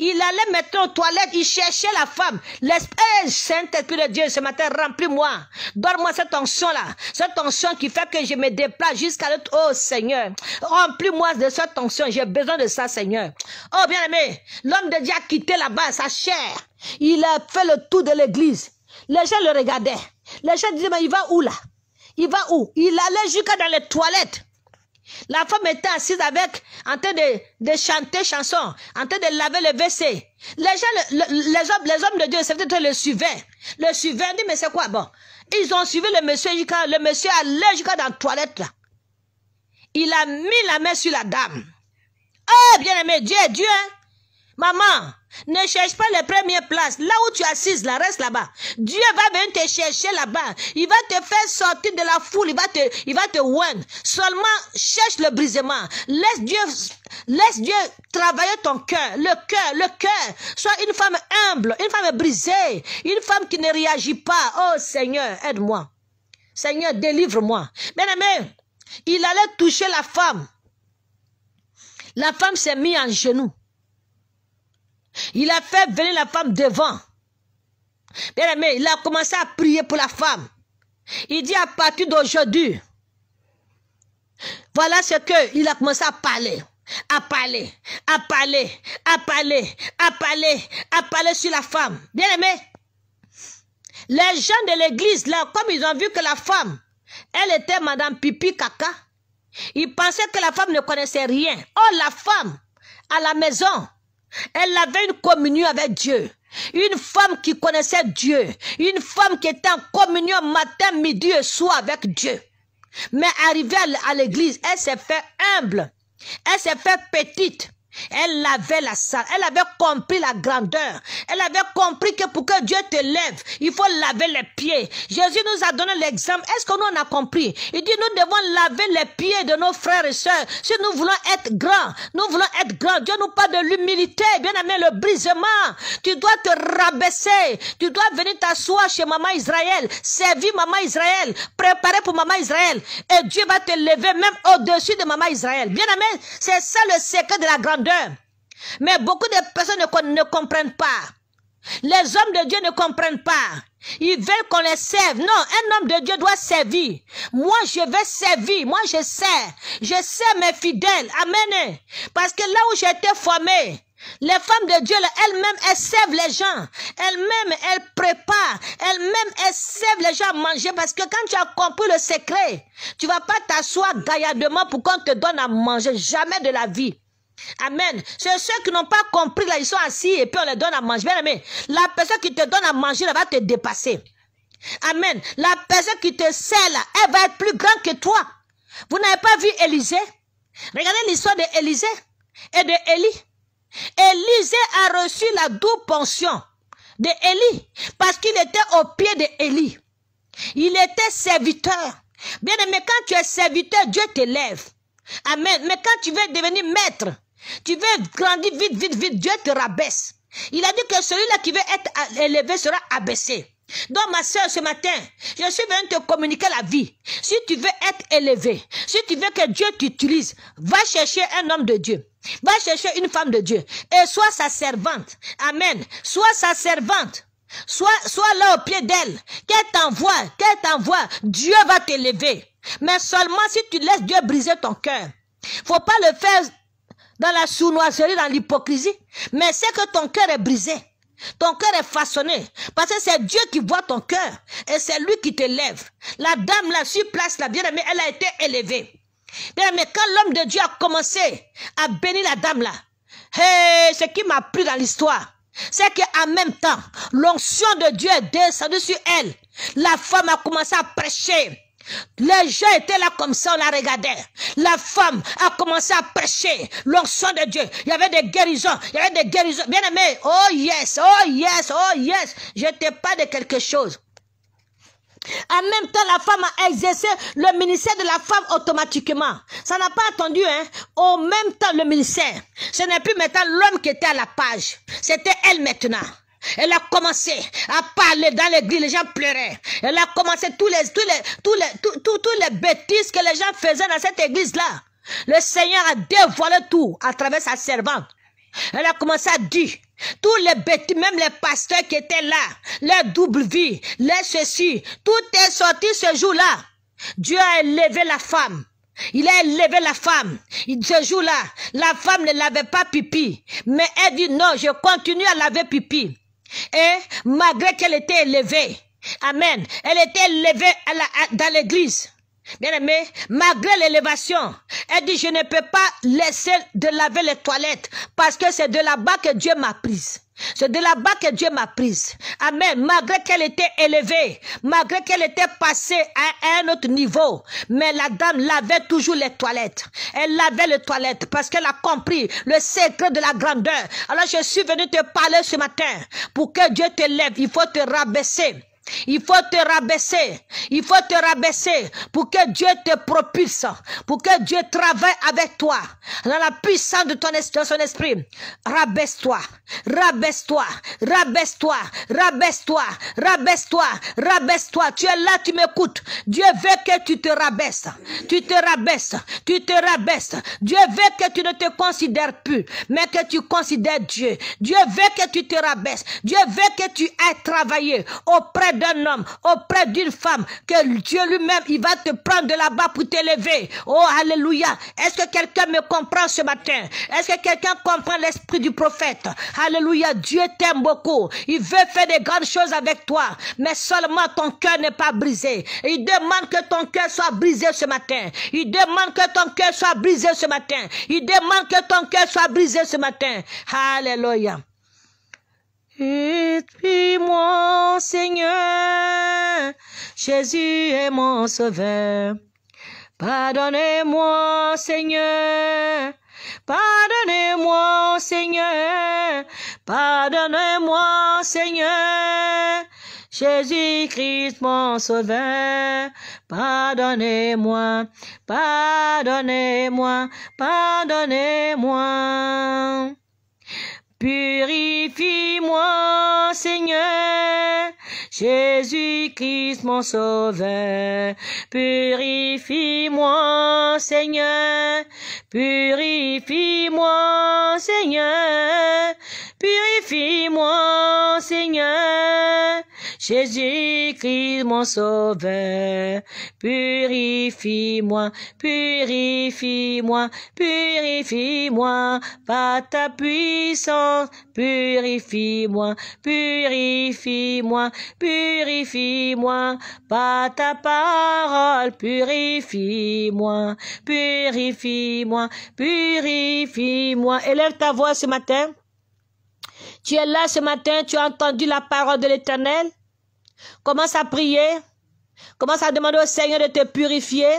B: Il allait mettre aux toilettes, il cherchait la femme. L'esprit, Saint-Esprit de Dieu, ce matin, remplis-moi. Donne-moi cette tension là Cette tension qui fait que je me déplace jusqu'à l'autre. Oh Seigneur, remplis-moi de cette tension. J'ai besoin de ça, Seigneur. Oh bien-aimé, l'homme de Dieu a quitté là-bas sa chair. Il a fait le tour de l'église. Les gens le regardaient. Les gens disaient, mais il va où là Il va où Il allait jusqu'à dans les toilettes. La femme était assise avec, en train de, de chanter chanson, en train de laver le WC. Les gens, les, hommes, les hommes de Dieu, être le suivaient. Le suivaient, dit, mais c'est quoi Bon, ils ont suivi le monsieur jusqu'à, le monsieur allait jusqu'à dans les toilette là. Il a mis la main sur la dame. Eh oh, bien aimé, Dieu, Dieu. Hein? Maman, ne cherche pas les premières places. Là où tu assises, assise, reste là-bas. Dieu va venir te chercher là-bas. Il va te faire sortir de la foule. Il va te, il va te Seulement, cherche le brisement. Laisse Dieu, laisse Dieu travailler ton cœur. Le cœur, le cœur. Sois une femme humble, une femme brisée, une femme qui ne réagit pas. Oh Seigneur, aide-moi. Seigneur, délivre-moi. Bien-aimé, il allait toucher la femme. La femme s'est mise en genoux. Il a fait venir la femme devant. Bien aimé, il a commencé à prier pour la femme. Il dit à partir d'aujourd'hui, voilà ce qu'il a commencé à parler à parler, à parler, à parler, à parler, à parler sur la femme. Bien aimé, les gens de l'église, là, comme ils ont vu que la femme, elle était Madame Pipi Caca, ils pensaient que la femme ne connaissait rien. Oh, la femme, à la maison, elle avait une communion avec Dieu. Une femme qui connaissait Dieu. Une femme qui était en communion matin, midi et soir avec Dieu. Mais arrivée à l'église, elle s'est fait humble. Elle s'est fait petite. Elle avait la salle, elle avait compris la grandeur, elle avait compris que pour que Dieu te lève, il faut laver les pieds. Jésus nous a donné l'exemple. Est-ce que nous en a compris Il dit nous devons laver les pieds de nos frères et sœurs si nous voulons être grands. Nous voulons être grands. Dieu nous parle de l'humilité, bien aimé, le brisement. Tu dois te rabaisser, tu dois venir t'asseoir chez maman Israël, servir maman Israël, préparer pour maman Israël et Dieu va te lever même au-dessus de maman Israël. Bien aimé, c'est ça le secret de la grandeur. Mais beaucoup de personnes ne, comprennent pas. Les hommes de Dieu ne comprennent pas. Ils veulent qu'on les serve. Non, un homme de Dieu doit servir. Moi, je vais servir. Moi, je sers. Je sers mes fidèles. Amen. Parce que là où j'ai été formée, les femmes de Dieu, elles-mêmes, elles servent les gens. Elles-mêmes, elles préparent. Elles-mêmes, elles servent les gens à manger. Parce que quand tu as compris le secret, tu vas pas t'asseoir gaillardement pour qu'on te donne à manger. Jamais de la vie. Amen. C'est ceux qui n'ont pas compris, là, ils sont assis et puis on les donne à manger. Bien aimé, la personne qui te donne à manger, elle va te dépasser. Amen. La personne qui te sert, là, elle va être plus grande que toi. Vous n'avez pas vu Élisée Regardez l'histoire d'Élisée et de Élisée a reçu la double pension de Élie parce qu'il était au pied d'Élie. Il était serviteur. Bien aimé, quand tu es serviteur, Dieu t'élève. Amen. Mais quand tu veux devenir maître, tu veux grandir vite, vite, vite. Dieu te rabaisse. Il a dit que celui-là qui veut être élevé sera abaissé. Donc ma soeur, ce matin, je suis venu te communiquer la vie. Si tu veux être élevé, si tu veux que Dieu t'utilise, va chercher un homme de Dieu. Va chercher une femme de Dieu. Et sois sa servante. Amen. Sois sa servante. Sois, là au pied d'elle. Qu'elle t'envoie, qu'elle t'envoie. Dieu va t'élever. Mais seulement si tu laisses Dieu briser ton cœur. Faut pas le faire dans la sournoiserie, dans l'hypocrisie. Mais c'est que ton cœur est brisé. Ton cœur est façonné parce que c'est Dieu qui voit ton cœur et c'est lui qui t'élève. La dame là sur place, la bien-aimée, elle a été élevée. mais quand l'homme de Dieu a commencé à bénir la dame là, ce qui m'a plu dans l'histoire, c'est qu'en même temps, l'onction de Dieu est descendue sur elle. La femme a commencé à prêcher. Les gens étaient là comme ça, on la regardait. La femme a commencé à prêcher l'onction de Dieu. Il y avait des guérisons, il y avait des guérisons. Bien aimé, oh yes, oh yes, oh yes. Je te parle de quelque chose. En même temps, la femme a exercé le ministère de la femme automatiquement. Ça n'a pas attendu, hein. Au même temps, le ministère. Ce n'est plus maintenant l'homme qui était à la page. C'était elle maintenant. Elle a commencé à parler dans l'église, les gens pleuraient. Elle a commencé tous les, tous les, tous les, tous, les bêtises que les gens faisaient dans cette église-là. Le Seigneur a dévoilé tout à travers sa servante. Elle a commencé à dire, tous les bêtises, même les pasteurs qui étaient là, les double vie, les ceci, tout est sorti ce jour-là. Dieu a élevé la femme. Il a élevé la femme. Ce jour-là, la femme ne lavait pas pipi. Mais elle dit non, je continue à laver pipi. Et malgré qu'elle était élevée, Amen, elle était élevée à la, dans l'église. Bien aimé, malgré l'élévation, elle dit, je ne peux pas laisser de laver les toilettes parce que c'est de là-bas que Dieu m'a prise. C'est de là-bas que Dieu m'a prise. Amen. Malgré qu'elle était élevée, malgré qu'elle était passée à un autre niveau, mais la dame lavait toujours les toilettes. Elle lavait les toilettes parce qu'elle a compris le secret de la grandeur. Alors je suis venu te parler ce matin pour que Dieu te lève. Il faut te rabaisser. Il faut te rabaisser. Il faut te rabaisser pour que Dieu te propulse, pour que Dieu travaille avec toi dans la puissance de, ton esprit, son esprit. Rabaisse-toi, rabaisse-toi, rabaisse-toi, rabaisse-toi, rabaisse-toi, rabaisse-toi. Tu es là, tu m'écoutes. Dieu veut que tu te rabaisses, tu te rabaisses, tu te rabaisses. Dieu veut que tu ne te considères plus, mais que tu considères Dieu. Dieu veut que tu te rabaisses. Dieu veut que tu aies travaillé auprès de d'un homme, auprès d'une femme, que Dieu lui-même, il va te prendre de là-bas pour t'élever. Oh, alléluia. Est-ce que quelqu'un me comprend ce matin? Est-ce que quelqu'un comprend l'esprit du prophète? Alléluia. Dieu t'aime beaucoup. Il veut faire des grandes choses avec toi, mais seulement ton cœur n'est pas brisé. Il demande que ton cœur soit brisé ce matin. Il demande que ton cœur soit brisé ce matin. Il demande que ton cœur soit brisé ce matin. Alléluia
A: puis moi, Seigneur, Jésus est mon sauveur. Pardonnez-moi, Seigneur, pardonnez-moi, Seigneur, pardonnez-moi, Seigneur. Jésus-Christ, mon sauveur, pardonnez-moi, pardonnez-moi, pardonnez-moi. Purifie moi, Seigneur, Jésus-Christ, mon sauveur. Purifie-moi, Seigneur, purifie-moi, Seigneur, purifie-moi, Seigneur. Jésus-Christ, mon sauveur, purifie-moi, purifie-moi, purifie-moi, par ta puissance, purifie-moi, purifie-moi, purifie-moi, par ta parole, purifie-moi, purifie-moi, purifie-moi. Élève ta voix ce matin.
B: Tu es là ce matin, tu as entendu la parole de l'Éternel. Commence à prier. Commence à demander au Seigneur de te purifier,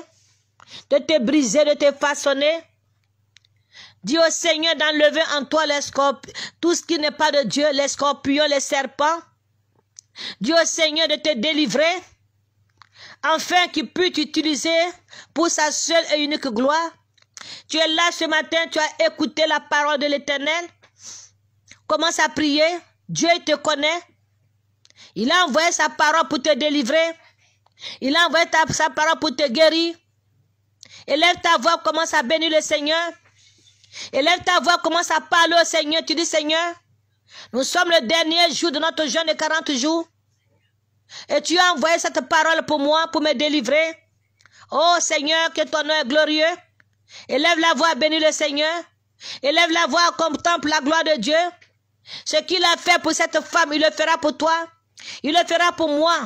B: de te briser, de te façonner. Dis au Seigneur d'enlever en toi les tout ce qui n'est pas de Dieu, les scorpions, les serpents. Dis au Seigneur de te délivrer, enfin qu'il puisse t'utiliser pour sa seule et unique gloire. Tu es là ce matin, tu as écouté la parole de l'Éternel. Commence à prier. Dieu te connaît. Il a envoyé sa parole pour te délivrer. Il a envoyé sa parole pour te guérir. Élève ta voix, commence à bénir le Seigneur. Élève ta voix, commence à parler au Seigneur. Tu dis, Seigneur, nous sommes le dernier jour de notre jeûne de 40 jours. Et tu as envoyé cette parole pour moi, pour me délivrer. Oh Seigneur, que ton nom est glorieux. Élève la voix, bénis le Seigneur. Élève la voix, contemple la gloire de Dieu. Ce qu'il a fait pour cette femme, il le fera pour toi. Il le fera pour moi.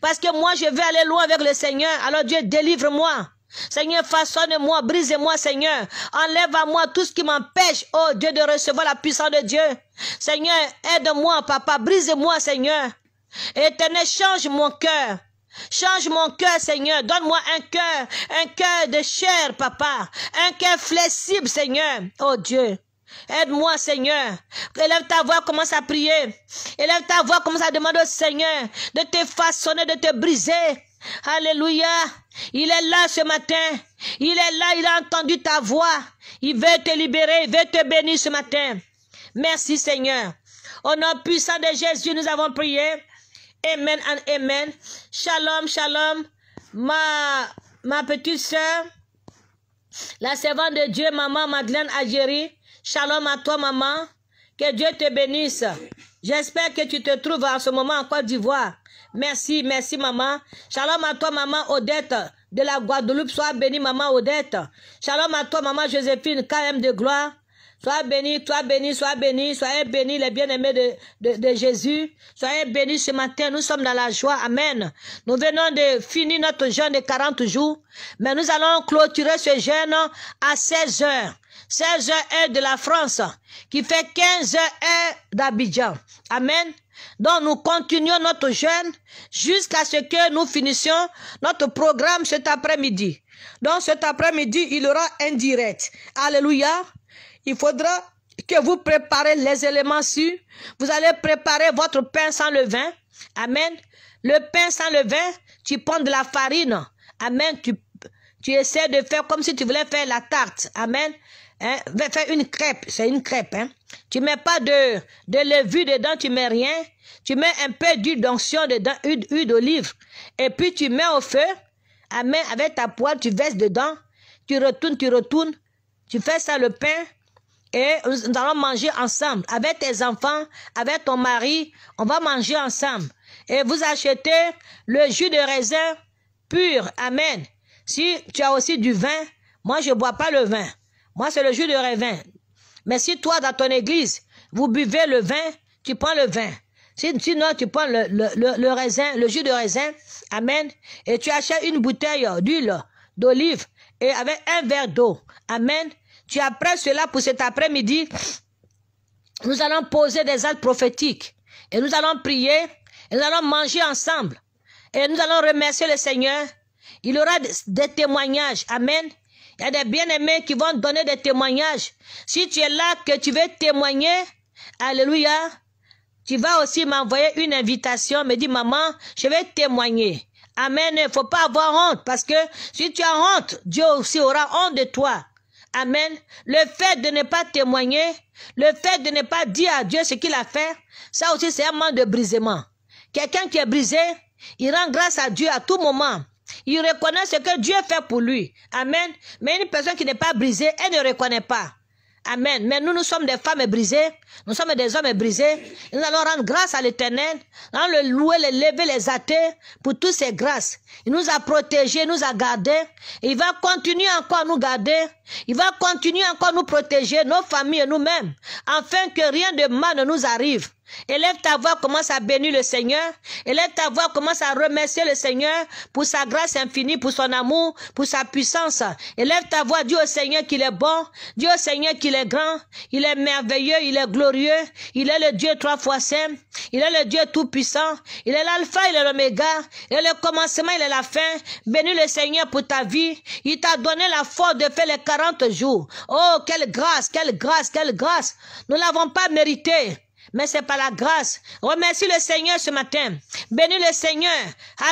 B: Parce que moi, je vais aller loin avec le Seigneur. Alors Dieu, délivre-moi. Seigneur, façonne-moi, brise-moi, Seigneur. Enlève à moi tout ce qui m'empêche, oh Dieu, de recevoir la puissance de Dieu. Seigneur, aide-moi, papa, brise-moi, Seigneur. Éternel, change mon cœur. Change mon cœur, Seigneur. Donne-moi un cœur, un cœur de chair, papa. Un cœur flexible, Seigneur. Oh Dieu. Aide-moi, Seigneur. Élève ta voix, commence à prier. Élève ta voix, commence à demander au Seigneur de te façonner, de te briser. Alléluia. Il est là ce matin. Il est là, il a entendu ta voix. Il veut te libérer, il veut te bénir ce matin. Merci Seigneur. Au nom puissant de Jésus, nous avons prié. Amen and Amen. Shalom, shalom. Ma, ma petite sœur, la servante de Dieu, maman Madeleine Algérie, Shalom à toi, maman. Que Dieu te bénisse. J'espère que tu te trouves en ce moment en Côte d'Ivoire. Merci, merci, maman. Shalom à toi, maman Odette de la Guadeloupe. Sois bénie, maman Odette. Shalom à toi, maman Joséphine, KM de gloire. Sois béni, toi béni, sois béni, soyez béni, les bien-aimés de, de, Jésus. Soyez béni ce matin, nous sommes dans la joie. Amen. Nous venons de finir notre jeûne de 40 jours, mais nous allons clôturer ce jeûne à 16 heures. 16 heures de la France, qui fait 15 heures d'Abidjan. Amen. Donc nous continuons notre jeûne jusqu'à ce que nous finissions notre programme cet après-midi. Donc cet après-midi, il y aura un direct. Alléluia. Il faudra que vous préparez les éléments sûrs. Vous allez préparer votre pain sans levain. Amen. Le pain sans levain, tu prends de la farine. Amen. Tu, tu essaies de faire comme si tu voulais faire la tarte. Amen. Hein? Ben, fais une crêpe, c'est une crêpe. Hein? Tu mets pas de, de levure dedans, tu mets rien. Tu mets un peu d'huile d'onction dedans, huile, d'olive. Et puis tu mets au feu, avec ta poêle, tu verses dedans. Tu retournes, tu retournes. Tu fais ça le pain. Et nous allons manger ensemble. Avec tes enfants, avec ton mari, on va manger ensemble. Et vous achetez le jus de raisin pur. Amen. Si tu as aussi du vin, moi je bois pas le vin. Moi, c'est le jus de raisin. Mais si toi, dans ton église, vous buvez le vin, tu prends le vin. Sinon, tu prends le, le, le, raisin, le jus de raisin, amen, et tu achètes une bouteille d'huile, d'olive, et avec un verre d'eau, amen. Tu apprends cela pour cet après-midi. Nous allons poser des actes prophétiques, et nous allons prier, et nous allons manger ensemble, et nous allons remercier le Seigneur. Il aura des témoignages, amen. Il y a des bien-aimés qui vont donner des témoignages. Si tu es là, que tu veux témoigner, alléluia, tu vas aussi m'envoyer une invitation, me dire, maman, je vais témoigner. Amen. Il faut pas avoir honte parce que si tu as honte, Dieu aussi aura honte de toi. Amen. Le fait de ne pas témoigner, le fait de ne pas dire à Dieu ce qu'il a fait, ça aussi c'est un manque de brisement. Quelqu'un qui est brisé, il rend grâce à Dieu à tout moment. Il reconnaît ce que Dieu fait pour lui. Amen. Mais une personne qui n'est pas brisée, elle ne reconnaît pas. Amen. Mais nous, nous sommes des femmes brisées. Nous sommes des hommes brisés. Nous allons rendre grâce à l'éternel. Nous allons le louer, le lever les athées pour toutes ses grâces. Il nous a protégés, nous a gardés. et Il va continuer encore à nous garder. Il va continuer encore à nous protéger, nos familles et nous-mêmes, afin que rien de mal ne nous arrive. Élève ta voix, commence à bénir le Seigneur. Élève ta voix, commence à remercier le Seigneur pour sa grâce infinie, pour son amour, pour sa puissance. Élève ta voix, dis au Seigneur qu'il est bon, dis au Seigneur qu'il est grand, il est merveilleux, il est glorieux glorieux, il est le Dieu trois fois saint, il est le Dieu tout-puissant, il est l'alpha, il est l'oméga, il est le commencement, il est la fin. Bénis le Seigneur pour ta vie, il t'a donné la force de faire les quarante jours. Oh, quelle grâce, quelle grâce, quelle grâce. Nous l'avons pas mérité mais c'est par la grâce. Remercie le Seigneur ce matin. Bénis le Seigneur.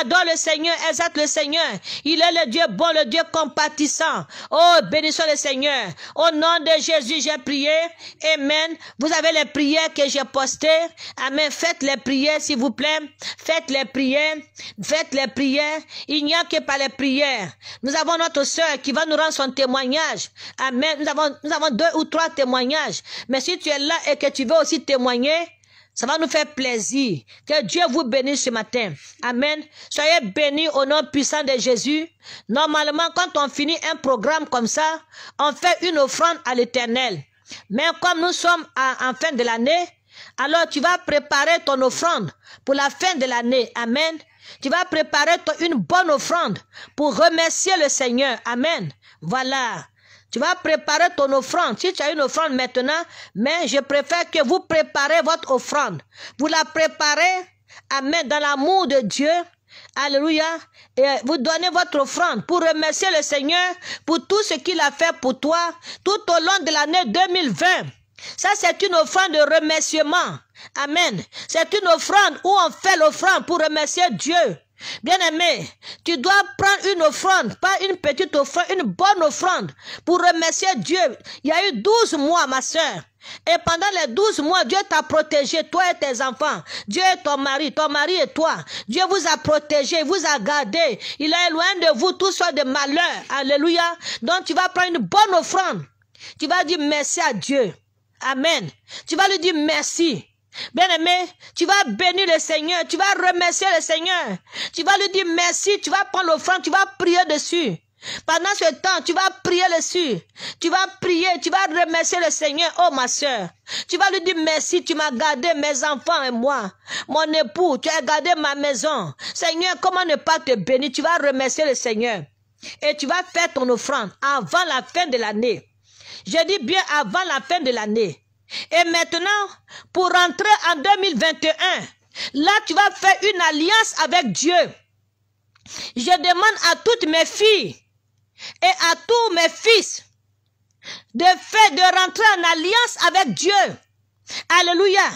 B: Adore le Seigneur. Exalte le Seigneur. Il est le Dieu bon, le Dieu compatissant. Oh, bénissons le Seigneur. Au nom de Jésus, j'ai prié. Amen. Vous avez les prières que j'ai postées. Amen. Faites les prières, s'il vous plaît. Faites les prières. Faites les prières. Il n'y a que par les prières. Nous avons notre sœur qui va nous rendre son témoignage. Amen. Nous avons, nous avons deux ou trois témoignages. Mais si tu es là et que tu veux aussi témoigner, ça va nous faire plaisir. Que Dieu vous bénisse ce matin. Amen. Soyez bénis au nom puissant de Jésus. Normalement, quand on finit un programme comme ça, on fait une offrande à l'éternel. Mais comme nous sommes en fin de l'année, alors tu vas préparer ton offrande pour la fin de l'année. Amen. Tu vas préparer une bonne offrande pour remercier le Seigneur. Amen. Voilà. Tu vas préparer ton offrande. Si tu as une offrande maintenant, mais je préfère que vous préparez votre offrande. Vous la préparez, amen, dans l'amour de Dieu. Alléluia. Et vous donnez votre offrande pour remercier le Seigneur pour tout ce qu'il a fait pour toi tout au long de l'année 2020. Ça, c'est une offrande de remerciement. Amen. C'est une offrande où on fait l'offrande pour remercier Dieu. Bien-aimé, tu dois prendre une offrande, pas une petite offrande, une bonne offrande pour remercier Dieu. Il y a eu douze mois, ma soeur. Et pendant les douze mois, Dieu t'a protégé, toi et tes enfants. Dieu et ton mari, ton mari et toi. Dieu vous a protégé, vous a gardé. Il est loin de vous tout soit de malheur, Alléluia. Donc tu vas prendre une bonne offrande. Tu vas dire merci à Dieu. Amen. Tu vas lui dire merci. Bien-aimé, tu vas bénir le Seigneur, tu vas remercier le Seigneur. Tu vas lui dire merci, tu vas prendre l'offrande, tu vas prier dessus. Pendant ce temps, tu vas prier dessus. Tu vas prier, tu vas remercier le Seigneur. Oh ma soeur, tu vas lui dire merci, tu m'as gardé mes enfants et moi. Mon époux, tu as gardé ma maison. Seigneur, comment ne pas te bénir? Tu vas remercier le Seigneur. Et tu vas faire ton offrande avant la fin de l'année. Je dis bien avant la fin de l'année. Et maintenant, pour rentrer en 2021, là, tu vas faire une alliance avec Dieu. Je demande à toutes mes filles et à tous mes fils de faire de rentrer en alliance avec Dieu. Alléluia.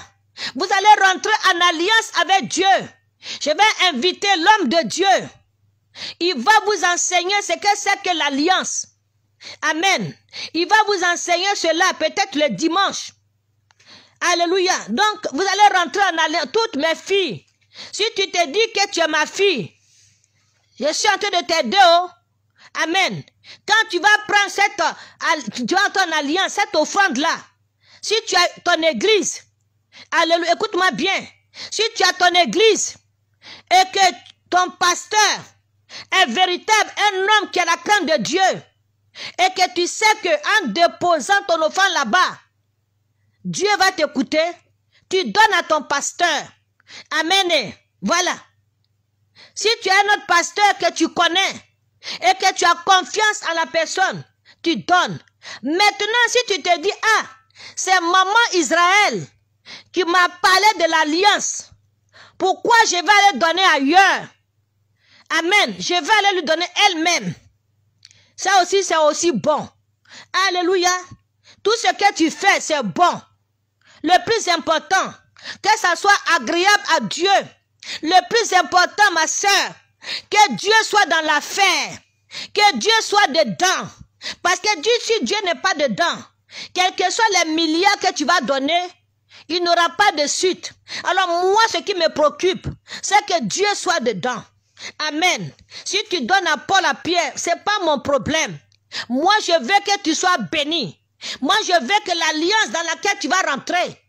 B: Vous allez rentrer en alliance avec Dieu. Je vais inviter l'homme de Dieu. Il va vous enseigner ce que c'est que l'alliance. Amen. Il va vous enseigner cela peut-être le dimanche. Alléluia. Donc, vous allez rentrer en alliance, toutes mes filles. Si tu te dis que tu es ma fille, je suis en train de t'aider, oh. Amen. Quand tu vas prendre cette, tu vas ton alliance, cette offrande-là, si tu as ton église, alléluia, écoute-moi bien. Si tu as ton église et que ton pasteur est véritable, un homme qui a la crainte de Dieu, et que tu sais que en déposant ton offrande là-bas, Dieu va t'écouter. Tu donnes à ton pasteur. Amen. Voilà. Si tu as un autre pasteur que tu connais et que tu as confiance en la personne, tu donnes. Maintenant, si tu te dis, ah, c'est maman Israël qui m'a parlé de l'alliance. Pourquoi je vais aller donner ailleurs? Amen. Je vais aller lui donner elle-même. Ça aussi, c'est aussi bon. Alléluia. Tout ce que tu fais, c'est bon. Le plus important, que ça soit agréable à Dieu. Le plus important, ma soeur, que Dieu soit dans l'affaire. Que Dieu soit dedans. Parce que Dieu, si Dieu n'est pas dedans, quels que soient les milliards que tu vas donner, il n'aura pas de suite. Alors moi, ce qui me préoccupe, c'est que Dieu soit dedans. Amen. Si tu donnes à Paul à Pierre, c'est pas mon problème. Moi, je veux que tu sois béni. Moi, je veux que l'alliance dans laquelle tu vas rentrer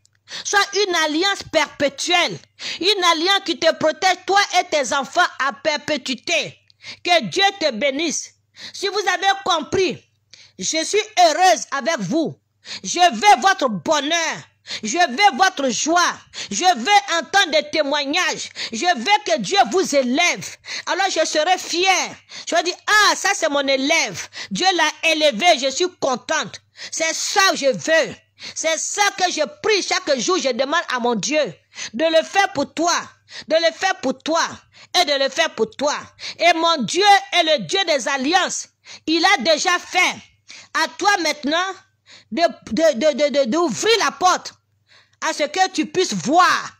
B: soit une alliance perpétuelle, une alliance qui te protège, toi et tes enfants, à perpétuité. Que Dieu te bénisse. Si vous avez compris, je suis heureuse avec vous. Je veux votre bonheur. Je veux votre joie. Je veux entendre des témoignages. Je veux que Dieu vous élève. Alors je serai fier Je vais dire, ah, ça c'est mon élève. Dieu l'a élevé. Je suis contente. C'est ça que je veux. C'est ça que je prie chaque jour. Je demande à mon Dieu de le faire pour toi. De le faire pour toi. Et de le faire pour toi. Et mon Dieu est le Dieu des alliances. Il a déjà fait. À toi maintenant d'ouvrir de, de, de, la porte à ce que tu puisses voir.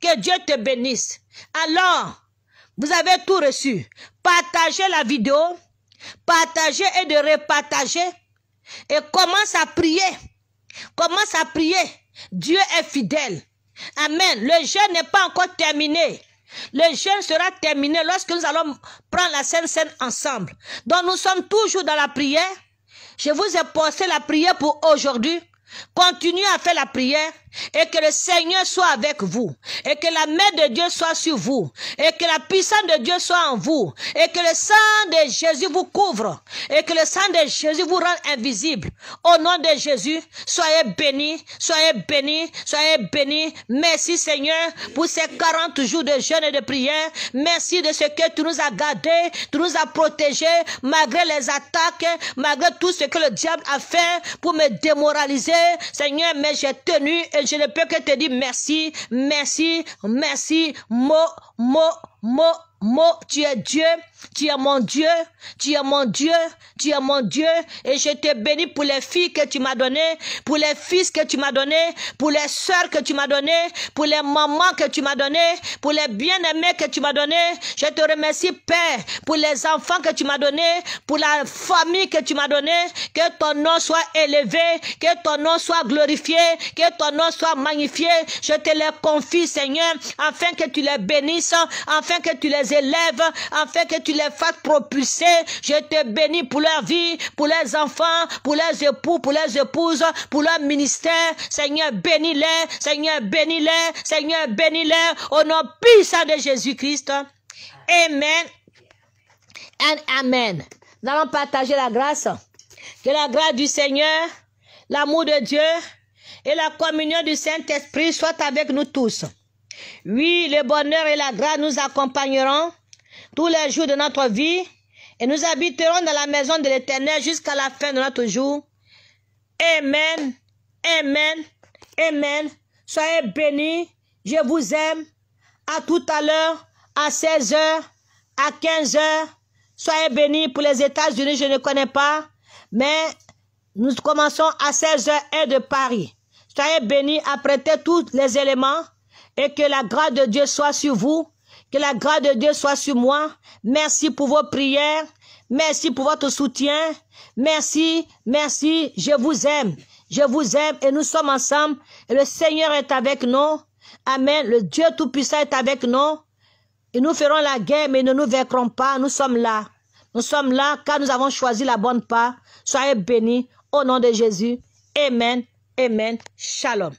B: Que Dieu te bénisse. Alors, vous avez tout reçu. Partagez la vidéo. Partagez et de repartager. Et commence à prier. Commence à prier. Dieu est fidèle. Amen. Le jeûne n'est pas encore terminé. Le jeûne sera terminé lorsque nous allons prendre la scène ensemble. Donc nous sommes toujours dans la prière. Je vous ai posé la prière pour aujourd'hui. Continuez à faire la prière et que le Seigneur soit avec vous, et que la main de Dieu soit sur vous, et que la puissance de Dieu soit en vous, et que le sang de Jésus vous couvre, et que le sang de Jésus vous rende invisible. Au nom de Jésus, soyez bénis, soyez bénis, soyez bénis. Merci Seigneur pour ces 40 jours de jeûne et de prière. Merci de ce que tu nous as gardé, tu nous as protégé malgré les attaques, malgré tout ce que le diable a fait pour me démoraliser. Seigneur, mais j'ai tenu et je ne peux que te dire merci, merci, merci, mot, mot, mot, mot, tu es Dieu, tu es mon Dieu, tu es mon Dieu, tu es mon Dieu, et je te bénis pour les filles que tu m'as données, pour les fils que tu m'as donnés, pour les soeurs que tu m'as données, pour les mamans que tu m'as données, pour les bien-aimés que tu m'as donnés. Je te remercie, Père, pour les enfants que tu m'as donnés, pour la famille que tu m'as donnée. Que ton nom soit élevé, que ton nom soit glorifié, que ton nom soit magnifié. Je te les confie, Seigneur, afin que tu les bénisses, afin que tu les élèves, afin que tu les fasses propulser. Je te bénis pour leur vie, pour leurs enfants, pour leurs époux, pour leurs épouses, pour leur ministère. Seigneur, bénis-les. Seigneur, bénis-les. Seigneur, bénis-les. Au nom puissant de Jésus-Christ. Amen. amen. Nous allons partager la grâce. Que la grâce du Seigneur, l'amour de Dieu et la communion du Saint-Esprit soient avec nous tous. Oui, le bonheur et la grâce nous accompagneront tous les jours de notre vie, et nous habiterons dans la maison de l'Éternel jusqu'à la fin de notre jour. Amen, Amen, Amen. Soyez bénis, je vous aime. À tout à l'heure, à 16 heures, à 15 heures. Soyez bénis pour les États-Unis, je ne connais pas, mais nous commençons à 16 heures et de Paris. Soyez bénis, apprêtez tous les éléments et que la grâce de Dieu soit sur vous que la grâce de Dieu soit sur moi. Merci pour vos prières. Merci pour votre soutien. Merci, merci. Je vous aime. Je vous aime et nous sommes ensemble. Et le Seigneur est avec nous. Amen. Le Dieu Tout-Puissant est avec nous. Et nous ferons la guerre, mais ne nous vaincrons pas. Nous sommes là. Nous sommes là car nous avons choisi la bonne part. Soyez bénis au nom de Jésus. Amen. Amen. Shalom.